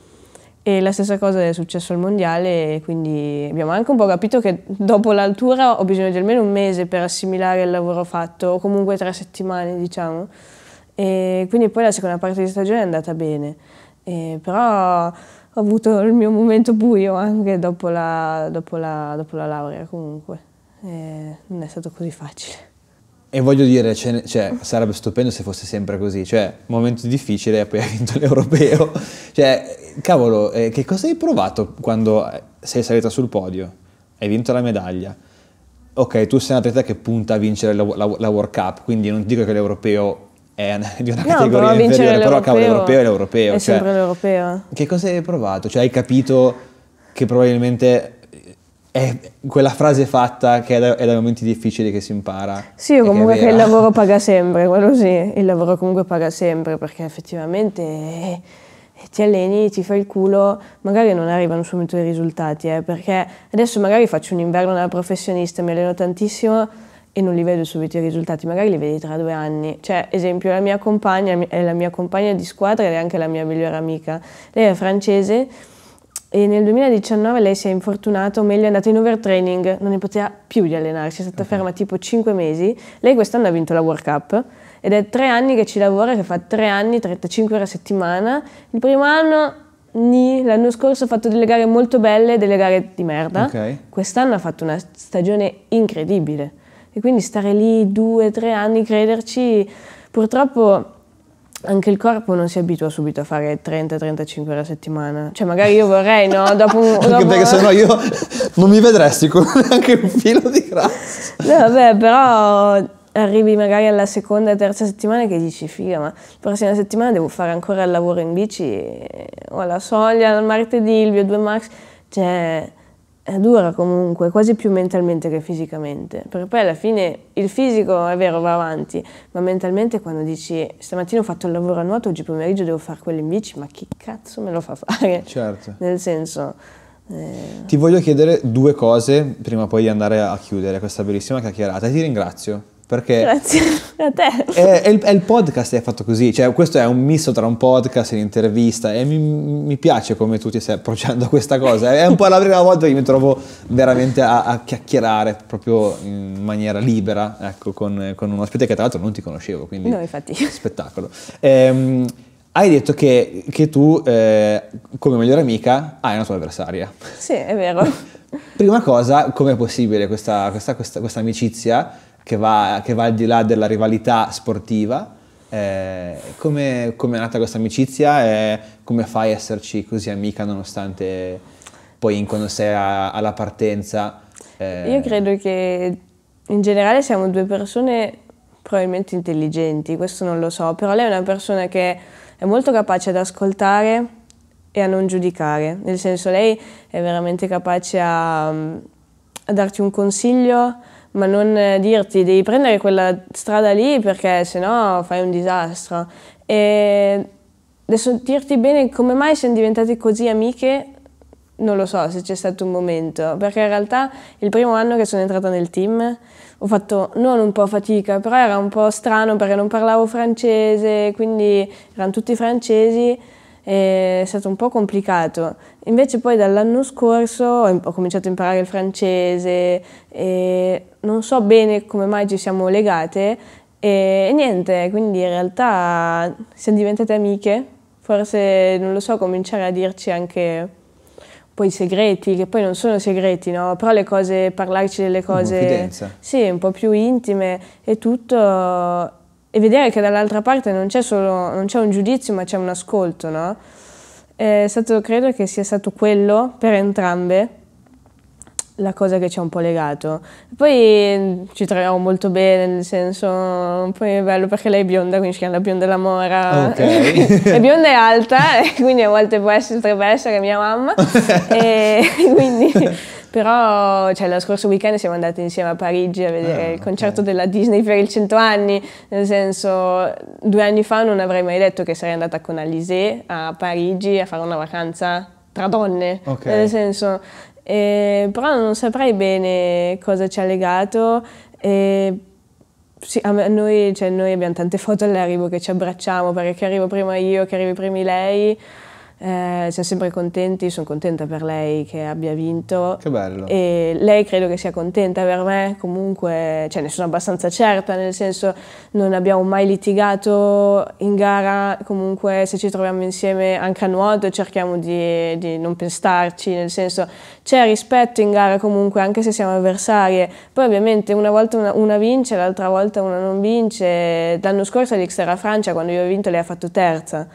E la stessa cosa è successo al mondiale, quindi abbiamo anche un po' capito che dopo l'altura ho bisogno di almeno un mese per assimilare il lavoro fatto, o comunque tre settimane, diciamo. E quindi poi la seconda parte di stagione è andata bene. E però ho avuto il mio momento buio anche dopo la, dopo la, dopo la laurea comunque. E non è stato così facile. E voglio dire, cioè, cioè, sarebbe stupendo se fosse sempre così, cioè, momento difficile e poi hai vinto l'europeo. Cioè, cavolo, eh, che cosa hai provato quando eh, sei salita sul podio? Hai vinto la medaglia. Ok, tu sei un atleta che punta a vincere la, la, la World Cup, quindi non dico che l'europeo è di una no, categoria però inferiore, però cavolo, l'europeo è l'europeo. È cioè, sempre l'europeo. Che cosa hai provato? Cioè hai capito che probabilmente è quella frase fatta che è, da, è dai momenti difficili che si impara. Sì, comunque che, che, il lavoro paga sempre, quello sì, il lavoro comunque paga sempre perché effettivamente eh, ti alleni, ti fai il culo, magari non arrivano subito i risultati, eh, perché adesso magari faccio un inverno da professionista, mi alleno tantissimo e non li vedo subito i risultati, magari li vedi tra due anni. Cioè, esempio, la mia compagna è la mia compagna di squadra ed è anche la mia migliore amica. Lei è francese e nel 2019 lei si è infortunata, o meglio è andata in overtraining, non ne poteva più di allenarsi, è stata okay. ferma tipo 5 mesi. Lei quest'anno ha vinto la World Cup ed è tre anni che ci lavora, che fa tre anni, 35 ore a settimana. Il primo anno L'anno scorso ha fatto delle gare molto belle, delle gare di merda. Okay. Quest'anno ha fatto una stagione incredibile. E quindi stare lì due, tre anni, crederci, purtroppo anche il corpo non si abitua subito a fare 30-35 ore a settimana. Cioè, magari io vorrei, no? Dopo un. Anche dopo... perché sennò io non mi vedresti con neanche un filo di grasso. No, vabbè, però arrivi magari alla seconda e terza settimana che dici figa ma la prossima settimana devo fare ancora il lavoro in bici eh, o alla soglia, al martedì, il vo due max cioè è dura comunque, quasi più mentalmente che fisicamente, perché poi alla fine il fisico è vero va avanti, ma mentalmente quando dici stamattina ho fatto il lavoro a nuoto, oggi pomeriggio devo fare quello in bici, ma chi cazzo me lo fa fare? Certo. Nel senso... Eh. Ti voglio chiedere due cose prima poi di andare a chiudere questa bellissima chiacchierata e ti ringrazio perché Grazie a te. È, è, il, è, il, podcast che hai fatto così, cioè questo è un misto tra un podcast e un'intervista e mi, mi piace come tu ti stai approcciando a questa cosa. È un po' la prima volta che mi trovo veramente a, a chiacchierare proprio in maniera libera, ecco, con, con, un ospite che tra l'altro non ti conoscevo, quindi... No, infatti. Spettacolo. Ehm, hai detto che, che tu, eh, come migliore amica, hai una tua avversaria. Sì, è vero. Prima cosa, com'è possibile questa, questa, questa, questa amicizia? che va, che va al di là della rivalità sportiva. Eh, come, come, è nata questa amicizia e come fai a esserci così amica nonostante poi quando sei a, alla partenza? Eh... Io credo che in generale siamo due persone probabilmente intelligenti, questo non lo so, però lei è una persona che è molto capace ad ascoltare e a non giudicare, nel senso lei è veramente capace a, mm, a darti un consiglio, ma non eh, dirti devi prendere quella strada lì perché sennò fai un disastro. E adesso dirti bene come mai siamo diventate così amiche, non lo so se c'è stato un momento, perché in realtà il primo anno che sono entrata nel team ho fatto non un po' fatica, però era un po' strano perché non parlavo francese, quindi erano tutti francesi è stato un po' complicato. Invece poi dall'anno scorso ho cominciato a imparare il francese e non so bene come mai ci siamo legate e niente, quindi in realtà siamo diventate amiche, forse non lo so, cominciare a dirci anche poi i segreti, che poi non sono segreti, no? Però le cose, parlarci delle cose... Confidenza. Sì, un po' più intime e tutto e vedere che dall'altra parte non c'è solo non c'è un giudizio ma c'è un ascolto, no? Stato, credo che sia stato quello per entrambe la cosa che ci ha un po' legato. Poi mm, ci troviamo molto bene, nel senso, poi è bello perché lei è bionda, quindi si chiama la bionda la mora. Okay. è bionda e alta, quindi a volte può essere, potrebbe essere mia mamma. e quindi però cioè, lo scorso weekend siamo andati insieme a Parigi a vedere eh, il concerto okay. della Disney per il 100 anni, nel senso due anni fa non avrei mai detto che sarei andata con Alizé a Parigi a fare una vacanza tra donne, okay. nel senso, eh, però non saprei bene cosa ci ha legato. Eh, sì, me, noi, cioè, noi abbiamo tante foto all'arrivo che ci abbracciamo perché che arrivo prima io, che arrivi prima lei eh, siamo sempre contenti, sono contenta per lei che abbia vinto. Che bello. E lei credo che sia contenta per me, comunque, cioè ne sono abbastanza certa, nel senso non abbiamo mai litigato in gara, comunque se ci troviamo insieme anche a nuoto cerchiamo di, di non pestarci, nel senso c'è rispetto in gara comunque, anche se siamo avversarie. Poi ovviamente una volta una, una vince, l'altra volta una non vince. L'anno scorso all'Xterra Francia, quando io ho vinto, lei ha fatto terza.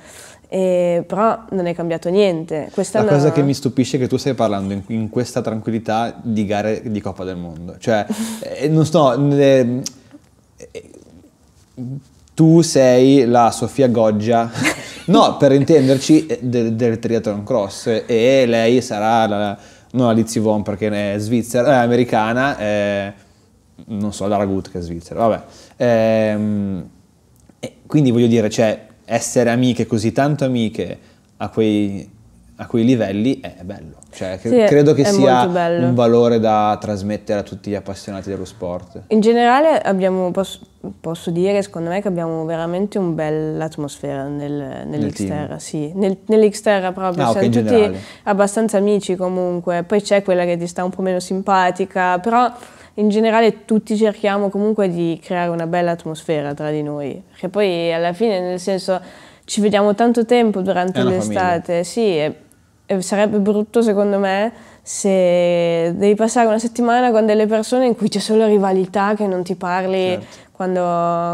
E, però non è cambiato niente. Questa la cosa che mi stupisce è che tu stai parlando in, in questa tranquillità di gare di Coppa del Mondo. Cioè, eh, non so, Eh, eh, tu sei la Sofia Goggia, no, per intenderci, eh, del, del triathlon cross e lei sarà la, non la Von perché è svizzera, è eh, americana, eh, non so, la Ragut che è svizzera, vabbè. Ehm, quindi voglio dire, cioè, essere amiche, così tanto amiche, a quei, a quei livelli eh, è bello. Cioè, sì, credo che sia un valore da trasmettere a tutti gli appassionati dello sport. In generale abbiamo, posso, posso, dire, secondo me, che abbiamo veramente un bell'atmosfera nel, nell'Xterra. Sì, nel, nell'Xterra proprio. Ah, okay, Siamo tutti generale. abbastanza amici comunque. Poi c'è quella che ti sta un po' meno simpatica, però in generale tutti cerchiamo comunque di creare una bella atmosfera tra di noi, perché poi alla fine nel senso ci vediamo tanto tempo durante l'estate, sì, e, e sarebbe brutto secondo me se devi passare una settimana con delle persone in cui c'è solo rivalità, che non ti parli certo. quando,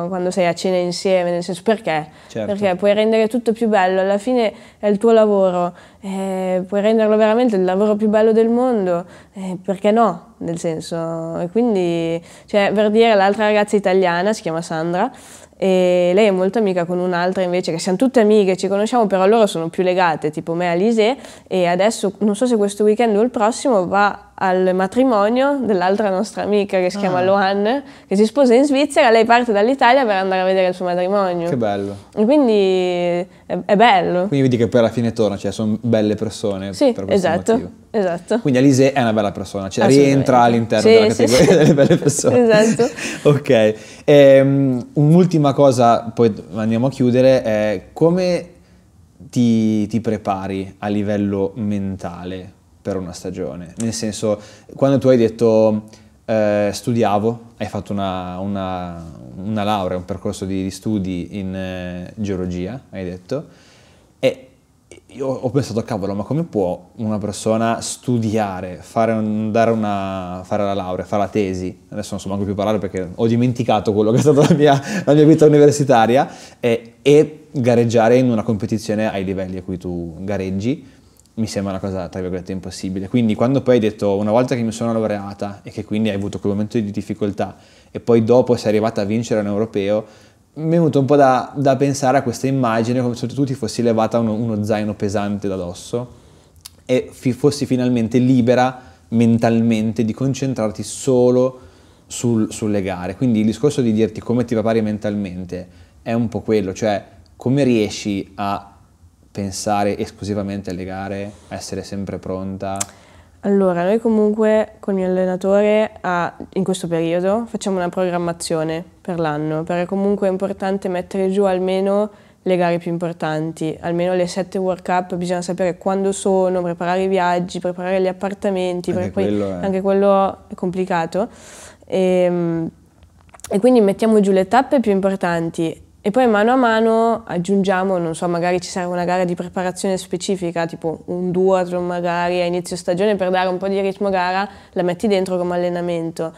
quando, sei a cena insieme, nel senso perché? Certo. Perché puoi rendere tutto più bello, alla fine è il tuo lavoro, eh, puoi renderlo veramente il lavoro più bello del mondo, eh, perché no? nel senso, e quindi, cioè, per dire, l'altra ragazza italiana si chiama Sandra, e lei è molto amica con un'altra invece, che siamo tutte amiche, ci conosciamo, però loro sono più legate, tipo me e Alise, e adesso, non so se questo weekend o il prossimo, va al matrimonio dell'altra nostra amica che si chiama ah. Loan, che si sposa in Svizzera, lei parte dall'Italia per andare a vedere il suo matrimonio. Che bello. E quindi è, è bello. Quindi vedi che poi alla fine torna, cioè sono belle persone sì, per questo esatto, motivo. esatto. Quindi Alise è una bella persona, cioè rientra all'interno sì, della categoria sì, delle belle persone. esatto. ok. Ehm, un'ultima cosa, poi andiamo a chiudere, è come ti, ti prepari a livello mentale per una stagione. Nel senso, quando tu hai detto eh, studiavo, hai fatto una, una, una, laurea, un percorso di, di studi in eh, geologia, hai detto, e io ho pensato, cavolo, ma come può una persona studiare, fare, un, una, fare la laurea, fare la tesi, adesso non so manco più parlare perché ho dimenticato quello che è stata la mia, la mia vita universitaria, eh, e gareggiare in una competizione ai livelli a cui tu gareggi, mi sembra una cosa tra virgolette impossibile. Quindi quando poi hai detto una volta che mi sono laureata e che quindi hai avuto quel momento di difficoltà e poi dopo sei arrivata a vincere un europeo, mi è venuto un po' da, da pensare a questa immagine come se tu ti fossi levata uno, uno zaino pesante da dosso e fi, fossi finalmente libera mentalmente di concentrarti solo sul, sulle gare. Quindi il discorso di dirti come ti va pari mentalmente è un po' quello, cioè come riesci a pensare esclusivamente alle gare, essere sempre pronta? Allora, noi comunque con il mio allenatore a, in questo periodo facciamo una programmazione per l'anno, perché comunque è importante mettere giù almeno le gare più importanti, almeno le sette World Cup, bisogna sapere quando sono, preparare i viaggi, preparare gli appartamenti, anche, quello, poi, è... anche quello è complicato. E, ehm, e quindi mettiamo giù le tappe più importanti e poi mano a mano aggiungiamo, non so, magari ci serve una gara di preparazione specifica, tipo un duathlon magari a inizio stagione per dare un po' di ritmo gara, la metti dentro come allenamento.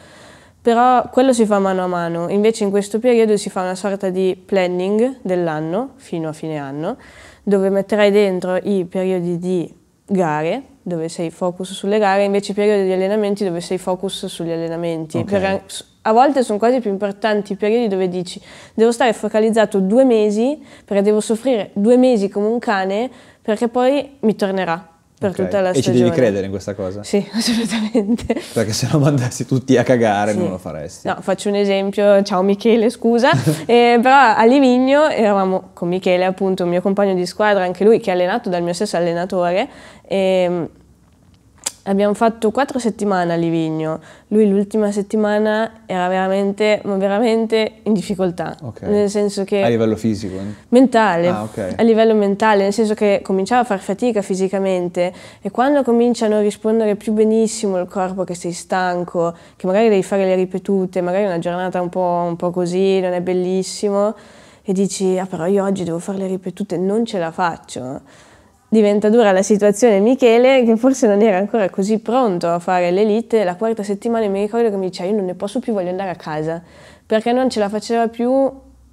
Però quello si fa mano a mano, invece in questo periodo si fa una sorta di planning dell'anno, fino a fine anno, dove metterai dentro i periodi di gare, dove sei focus sulle gare, invece i periodi di allenamenti dove sei focus sugli allenamenti. Okay. Per, a volte sono quasi più importanti i periodi dove dici devo stare focalizzato due mesi perché devo soffrire due mesi come un cane perché poi mi tornerà per okay. tutta la e stagione. E ci devi credere in questa cosa? Sì, assolutamente. Perché se no mandassi tutti a cagare sì. non lo faresti. No, faccio un esempio, ciao Michele, scusa, eh, però a Livigno eravamo con Michele appunto, mio compagno di squadra, anche lui che è allenato dal mio stesso allenatore, eh, Abbiamo fatto quattro settimane a Livigno, lui l'ultima settimana era veramente, veramente in difficoltà, okay. nel senso che... A livello fisico? Eh? Mentale, ah, okay. a livello mentale, nel senso che cominciava a far fatica fisicamente e quando comincia a non rispondere più benissimo il corpo, che sei stanco, che magari devi fare le ripetute, magari una giornata un po', un po così, non è bellissimo, e dici, ah però io oggi devo fare le ripetute, non ce la faccio diventa dura la situazione Michele che forse non era ancora così pronto a fare l'elite, la quarta settimana mi ricordo che mi diceva io non ne posso più, voglio andare a casa, perché non ce la faceva più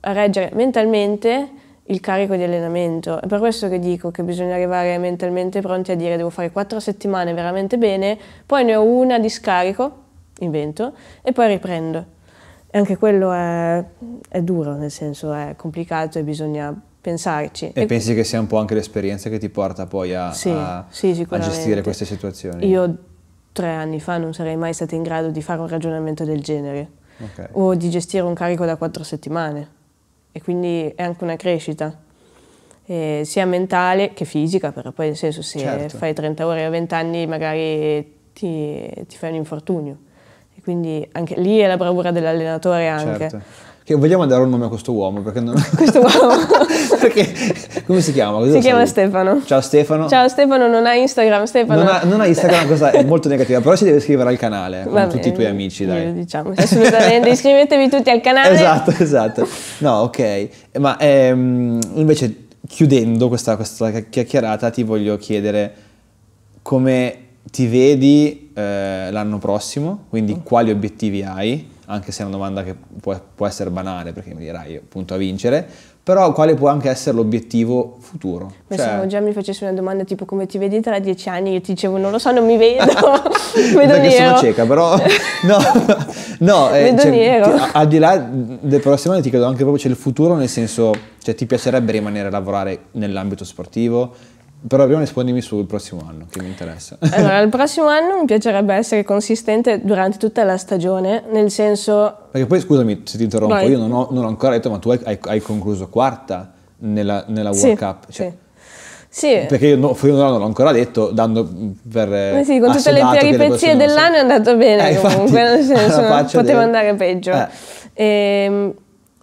a reggere mentalmente il carico di allenamento. È per questo che dico che bisogna arrivare mentalmente pronti a dire devo fare quattro settimane veramente bene, poi ne ho una di scarico, invento, e poi riprendo. E anche quello è, è duro, nel senso è complicato e bisogna pensarci. E, e, pensi che sia un po' anche l'esperienza che ti porta poi a, sì, a, sì, a gestire queste situazioni? Io tre anni fa non sarei mai stata in grado di fare un ragionamento del genere okay. o di gestire un carico da quattro settimane e quindi è anche una crescita. Eh, sia mentale che fisica, però poi nel senso se certo. fai 30 ore a 20 anni magari ti, ti, fai un infortunio. E quindi anche lì è la bravura dell'allenatore anche. Certo che vogliamo dare un nome a questo uomo? Perché non... Questo uomo? perché, come si chiama? Cosa si chiama saluto? Stefano. Ciao Stefano. Ciao Stefano, non ha Instagram Stefano. Non ha, non ha Instagram, cosa è molto negativa, però si deve iscrivere al canale, con Va tutti i tuoi amici dai. Diciamo, assolutamente, iscrivetevi tutti al canale. Esatto, esatto. No, ok. Ma ehm, invece chiudendo questa, questa chiacchierata ti voglio chiedere come ti vedi eh, l'anno prossimo, quindi quali obiettivi hai anche se è una domanda che può, può essere banale perché mi dirai appunto a vincere, però quale può anche essere l'obiettivo futuro. Ma cioè... se già mi facessi una domanda tipo come ti vedi tra dieci anni, io ti dicevo non lo so, non mi vedo, vedo Perché nero. sono cieca, però no, no eh, vedo cioè, nero. Ti, al di là del prossimo anno ti chiedo anche proprio c'è il futuro nel senso, cioè ti piacerebbe rimanere a lavorare nell'ambito sportivo? Però prima rispondimi sul prossimo anno, che mi interessa. Allora, il prossimo anno mi piacerebbe essere consistente durante tutta la stagione, nel senso... Perché poi, scusami se ti interrompo, Vai. io non ho, non ho, ancora detto, ma tu hai, hai concluso quarta nella, nella World sì, Cup. Cioè, sì. Sì. Perché io, no, io non l'ho ancora detto, dando per. Ma eh, eh sì, con tutte le peripezie dell'anno è andato bene eh, comunque, infatti, nel senso, poteva del... andare peggio. Eh. E, ehm,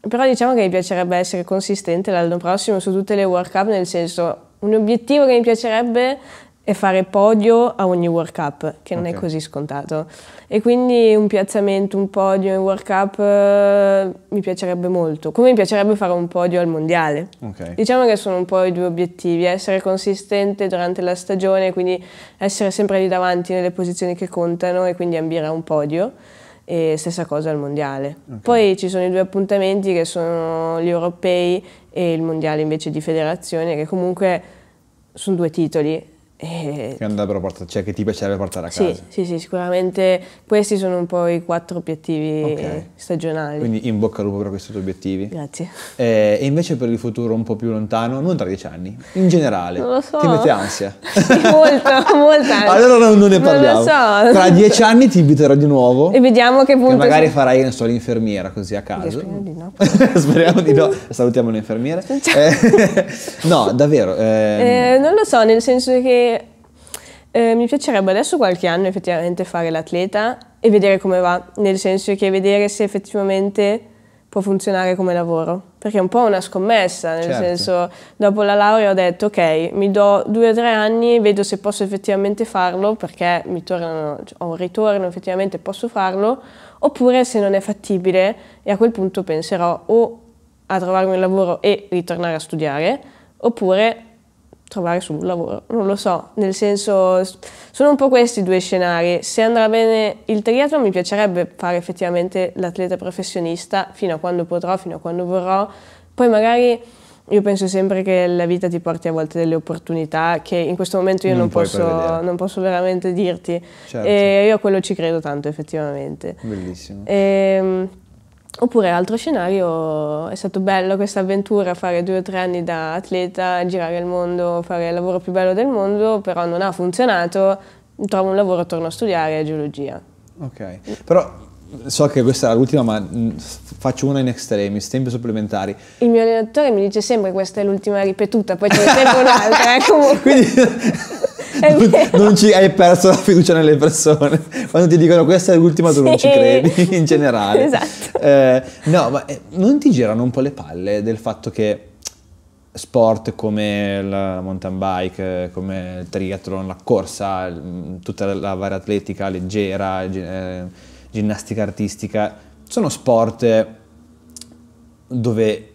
però diciamo che mi piacerebbe essere consistente l'anno prossimo su tutte le World Cup, nel senso un obiettivo che mi piacerebbe è fare podio a ogni World Cup, che non okay. è così scontato. E quindi un piazzamento, un podio in World Cup eh, mi piacerebbe molto, come mi piacerebbe fare un podio al Mondiale. Okay. Diciamo che sono un po' i due obiettivi, essere consistente durante la stagione, quindi essere sempre lì davanti nelle posizioni che contano e quindi ambire a un podio e stessa cosa al mondiale. Okay. Poi ci sono i due appuntamenti che sono gli europei e il mondiale invece di federazione che comunque sono due titoli e... Eh, portare, cioè che ti piacerebbe portare a casa? Sì, sì, sì, sicuramente questi sono un po' i quattro obiettivi okay. stagionali. Quindi in bocca al lupo per questi tuoi obiettivi. Grazie. Eh, e invece per il futuro un po' più lontano, non tra dieci anni, in generale. Non lo so. Ti mette ansia? Sì, molto, molta Allora non, ne parliamo. Non lo so. Tra dieci anni ti inviterò di nuovo. E vediamo che punto... Che magari sono... farai, non so, l'infermiera così a caso. Speriamo di no. speriamo di no. Salutiamo l'infermiera. Eh, no, davvero. Ehm... Eh, non lo so, nel senso che eh, mi piacerebbe adesso qualche anno effettivamente fare l'atleta e vedere come va, nel senso che vedere se effettivamente può funzionare come lavoro, perché è un po' una scommessa, nel certo. senso dopo la laurea ho detto ok, mi do due o tre anni, vedo se posso effettivamente farlo, perché tornano, cioè, ho un ritorno, effettivamente posso farlo, oppure se non è fattibile e a quel punto penserò o a trovarmi un lavoro e ritornare a studiare, oppure trovare sul lavoro, non lo so, nel senso sono un po' questi due scenari, se andrà bene il triathlon mi piacerebbe fare effettivamente l'atleta professionista fino a quando potrò, fino a quando vorrò, poi magari io penso sempre che la vita ti porti a volte delle opportunità che in questo momento io non, non, posso, non posso, veramente dirti certo. e io a quello ci credo tanto effettivamente. Bellissimo. E, ehm, Oppure altro scenario, è stato bello questa avventura, fare due o tre anni da atleta, girare il mondo, fare il lavoro più bello del mondo, però non ha funzionato, trovo un lavoro, torno a studiare geologia. Ok, però so che questa è l'ultima, ma mm, faccio una in extremis, tempi supplementari. Il mio allenatore mi dice sempre questa è l'ultima ripetuta, poi ce n'è sempre un'altra, eh, comunque. Quindi... non ci hai perso la fiducia nelle persone. Quando ti dicono questa è l'ultima, tu sì. non ci credi in generale. Esatto. Eh, no, ma eh, non ti girano un po' le palle del fatto che sport come la mountain bike, come il triathlon, la corsa, mm, tutta la varia atletica leggera, eh, ginnastica artistica, sono sport dove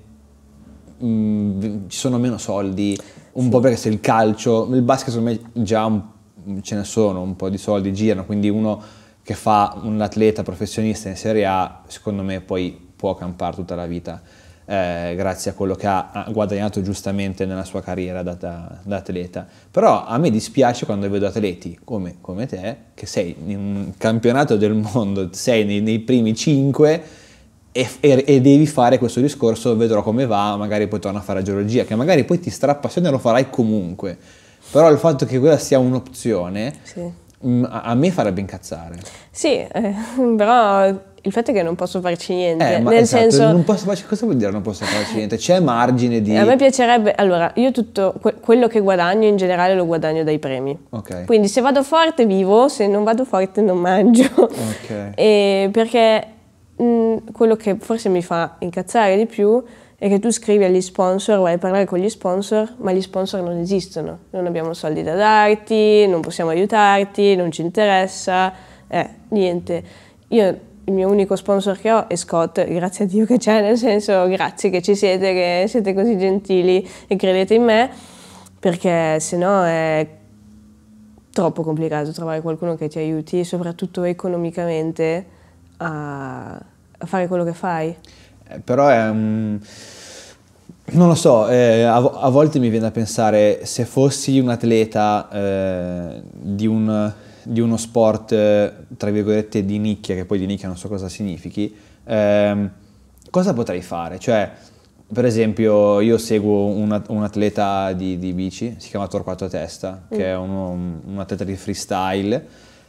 mh, mm, ci sono meno soldi, un sì. po' perché se il calcio, il basket secondo me già un, ce ne sono, un po' di soldi girano, quindi uno che fa un atleta professionista in Serie A, secondo me poi può campare tutta la vita. Eh, grazie a quello che ha guadagnato giustamente nella sua carriera da, da, da atleta. Però a me dispiace quando vedo atleti come, come te, che sei in un campionato del mondo, sei nei, nei primi cinque, e, e, devi fare questo discorso, vedrò come va, magari poi torno a fare la geologia, che magari poi ti strapassiona e lo farai comunque. Però il fatto che quella sia un'opzione sì. mh, mm, a, a, me farebbe incazzare. Sì, eh, però il fatto è che non posso farci niente. Eh, Nel esatto, senso... Non posso farci, cosa vuol dire non posso farci niente? C'è margine di... A me piacerebbe... Allora, io tutto que- quello che guadagno in generale lo guadagno dai premi. Okay. Quindi se vado forte vivo, se non vado forte non mangio. Okay. perché quello che forse mi fa incazzare di più è che tu scrivi agli sponsor, vuoi parlare con gli sponsor, ma gli sponsor non esistono, non abbiamo soldi da darti, non possiamo aiutarti, non ci interessa, eh, niente. Io il mio unico sponsor che ho è Scott, grazie a Dio che c'è, nel senso grazie che ci siete, che siete così gentili e credete in me, perché se no è troppo complicato trovare qualcuno che ti aiuti, soprattutto economicamente a, fare quello che fai. Eh, però è... Um... Non lo so, eh, a, a, volte mi viene da pensare se fossi un atleta eh, di, un, di, uno sport, eh, tra virgolette, di nicchia, che poi di nicchia non so cosa significhi, ehm, cosa potrei fare? Cioè, per esempio, io seguo un, un atleta di, di, bici, si chiama Torquato Testa, mm. che è uno, un, un atleta di freestyle,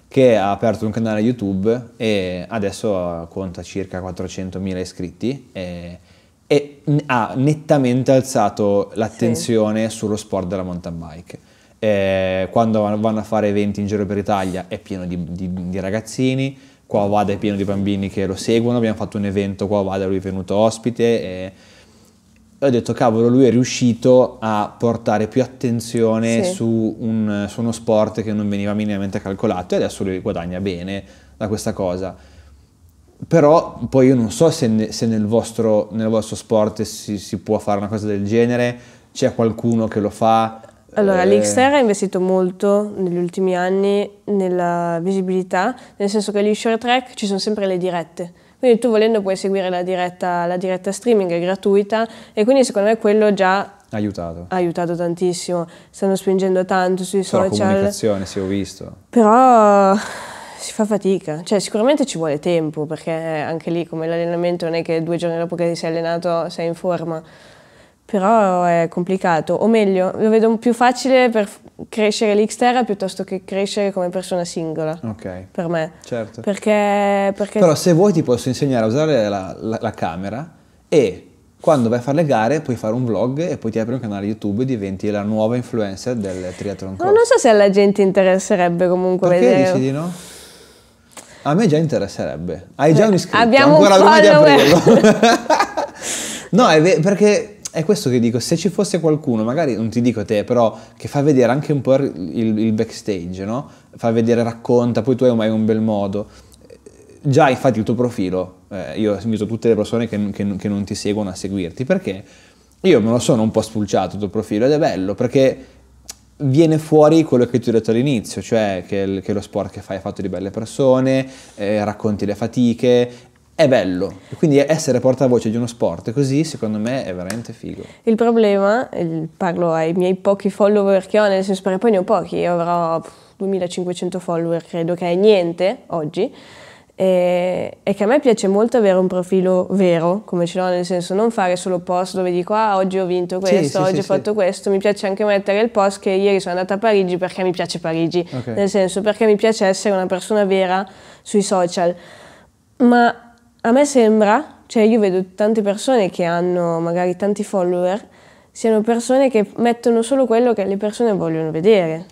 che ha aperto un canale YouTube e adesso conta circa 400.000 iscritti e, e ha nettamente alzato l'attenzione sì. sullo sport della mountain bike. E quando vanno a fare eventi in giro per l'Italia è pieno di, di, di ragazzini, qua a Vada è pieno di bambini che lo seguono, abbiamo fatto un evento qua a Vada, lui è venuto ospite. E, ho detto cavolo lui è riuscito a portare più attenzione sì. su, un, su, uno sport che non veniva minimamente calcolato e adesso lui guadagna bene da questa cosa però poi io non so se, ne, se nel, vostro, nel, vostro, sport si, si, può fare una cosa del genere c'è qualcuno che lo fa allora, eh... l'XR ha investito molto negli ultimi anni nella visibilità, nel senso che agli short track ci sono sempre le dirette quindi tu volendo puoi seguire la diretta, la diretta streaming, è gratuita e quindi secondo me quello già aiutato. Ha aiutato tantissimo, stanno spingendo tanto sui Però social. La comunicazione, sì, ho visto. Però si fa fatica, cioè sicuramente ci vuole tempo perché anche lì come l'allenamento non è che due giorni dopo che ti sei allenato sei in forma però eh, è complicato, o meglio, lo vedo più facile per crescere l'Xterra piuttosto che crescere come persona singola. Ok. Per me. Certo. Perché, perché... Però se vuoi ti posso insegnare a usare la, la, la camera e quando vai a fare le gare puoi fare un vlog e poi ti apri un canale YouTube e diventi la nuova influencer del triathlon Ma non so se alla gente interesserebbe comunque Perché vedere. Perché dici di no? A me già interesserebbe. Hai già eh, un iscritto, Abbiamo ancora prima di aprirlo. no, è perché è questo che dico, se ci fosse qualcuno, magari non ti dico te, però che fa vedere anche un po' il, il backstage, no? Fa vedere, racconta, poi tu hai un bel modo. Già infatti il tuo profilo, eh, io invito tutte le persone che, che, che non ti seguono a seguirti, perché io me lo sono un po' spulciato il tuo profilo ed è bello perché viene fuori quello che ti ho detto all'inizio, cioè che, che lo sport che fai è fatto di belle persone, eh, racconti le fatiche, è bello. Quindi essere portavoce di uno sport così, secondo me, è veramente figo. Il problema, parlo ai miei pochi follower che ho, nel senso perché poi ne ho pochi, io avrò 2500 follower, credo che è niente oggi, e, che a me piace molto avere un profilo vero, come ce l'ho, nel senso non fare solo post dove dico ah oggi ho vinto questo, sì, oggi sì, ho fatto questo, mi piace anche mettere il post che ieri sono andata a Parigi perché mi piace Parigi, okay. nel senso perché mi piace essere una persona vera sui social. Ma a me sembra, cioè io vedo tante persone che hanno magari tanti follower, siano persone che mettono solo quello che le persone vogliono vedere.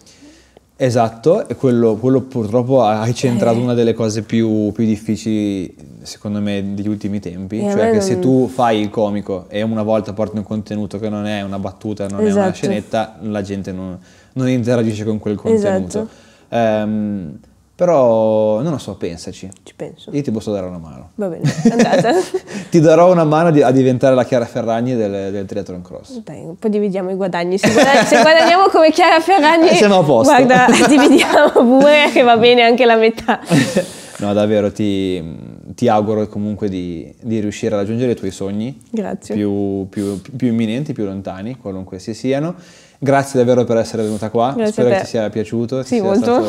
Esatto, e quello, quello purtroppo hai centrato eh. una delle cose più, più, difficili, secondo me, degli ultimi tempi. E cioè che non... se tu fai il comico e una volta porti un contenuto che non è una battuta, non esatto. è una esatto. scenetta, la gente non, non interagisce con quel contenuto. Esatto. Um, però non lo so, pensaci. Ci penso. Io ti posso dare una mano. Va bene, andata. ti darò una mano a diventare la Chiara Ferragni del, del triathlon cross. Dai, poi dividiamo i guadagni. Se, guadagn se guadagniamo come Chiara Ferragni, eh, siamo a posto. Guarda, dividiamo pure che va bene anche la metà. no, davvero, ti, ti auguro comunque di, di, riuscire a raggiungere i tuoi sogni. Grazie. Più, più, più imminenti, più lontani, qualunque si siano. Grazie davvero per essere venuta qua, Grazie spero che ti sia piaciuto, sì, sia stato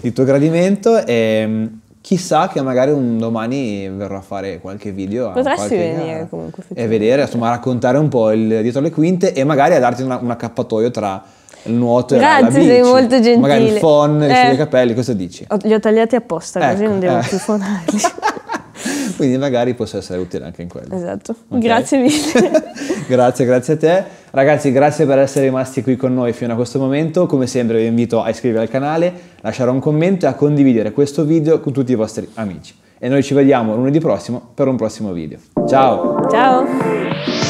di tuo gradimento e mm, chissà che magari un domani verrò a fare qualche video potresti venire eh, comunque e vedere insomma raccontare un po' il dietro le quinte e magari a darti una, un accappatoio tra il nuoto grazie, e la bici grazie sei molto gentile magari il phon eh. i suoi eh. capelli cosa dici? li ho tagliati apposta ecco, così non ecco, devo eh. più fonarli quindi magari posso essere utile anche in quello. Esatto, okay. grazie mille. grazie, grazie a te. Ragazzi, grazie per essere rimasti qui con noi fino a questo momento. Come sempre vi invito a iscrivervi al canale, lasciare un commento e a condividere questo video con tutti i vostri amici. E noi ci vediamo lunedì prossimo per un prossimo video. Ciao! Ciao!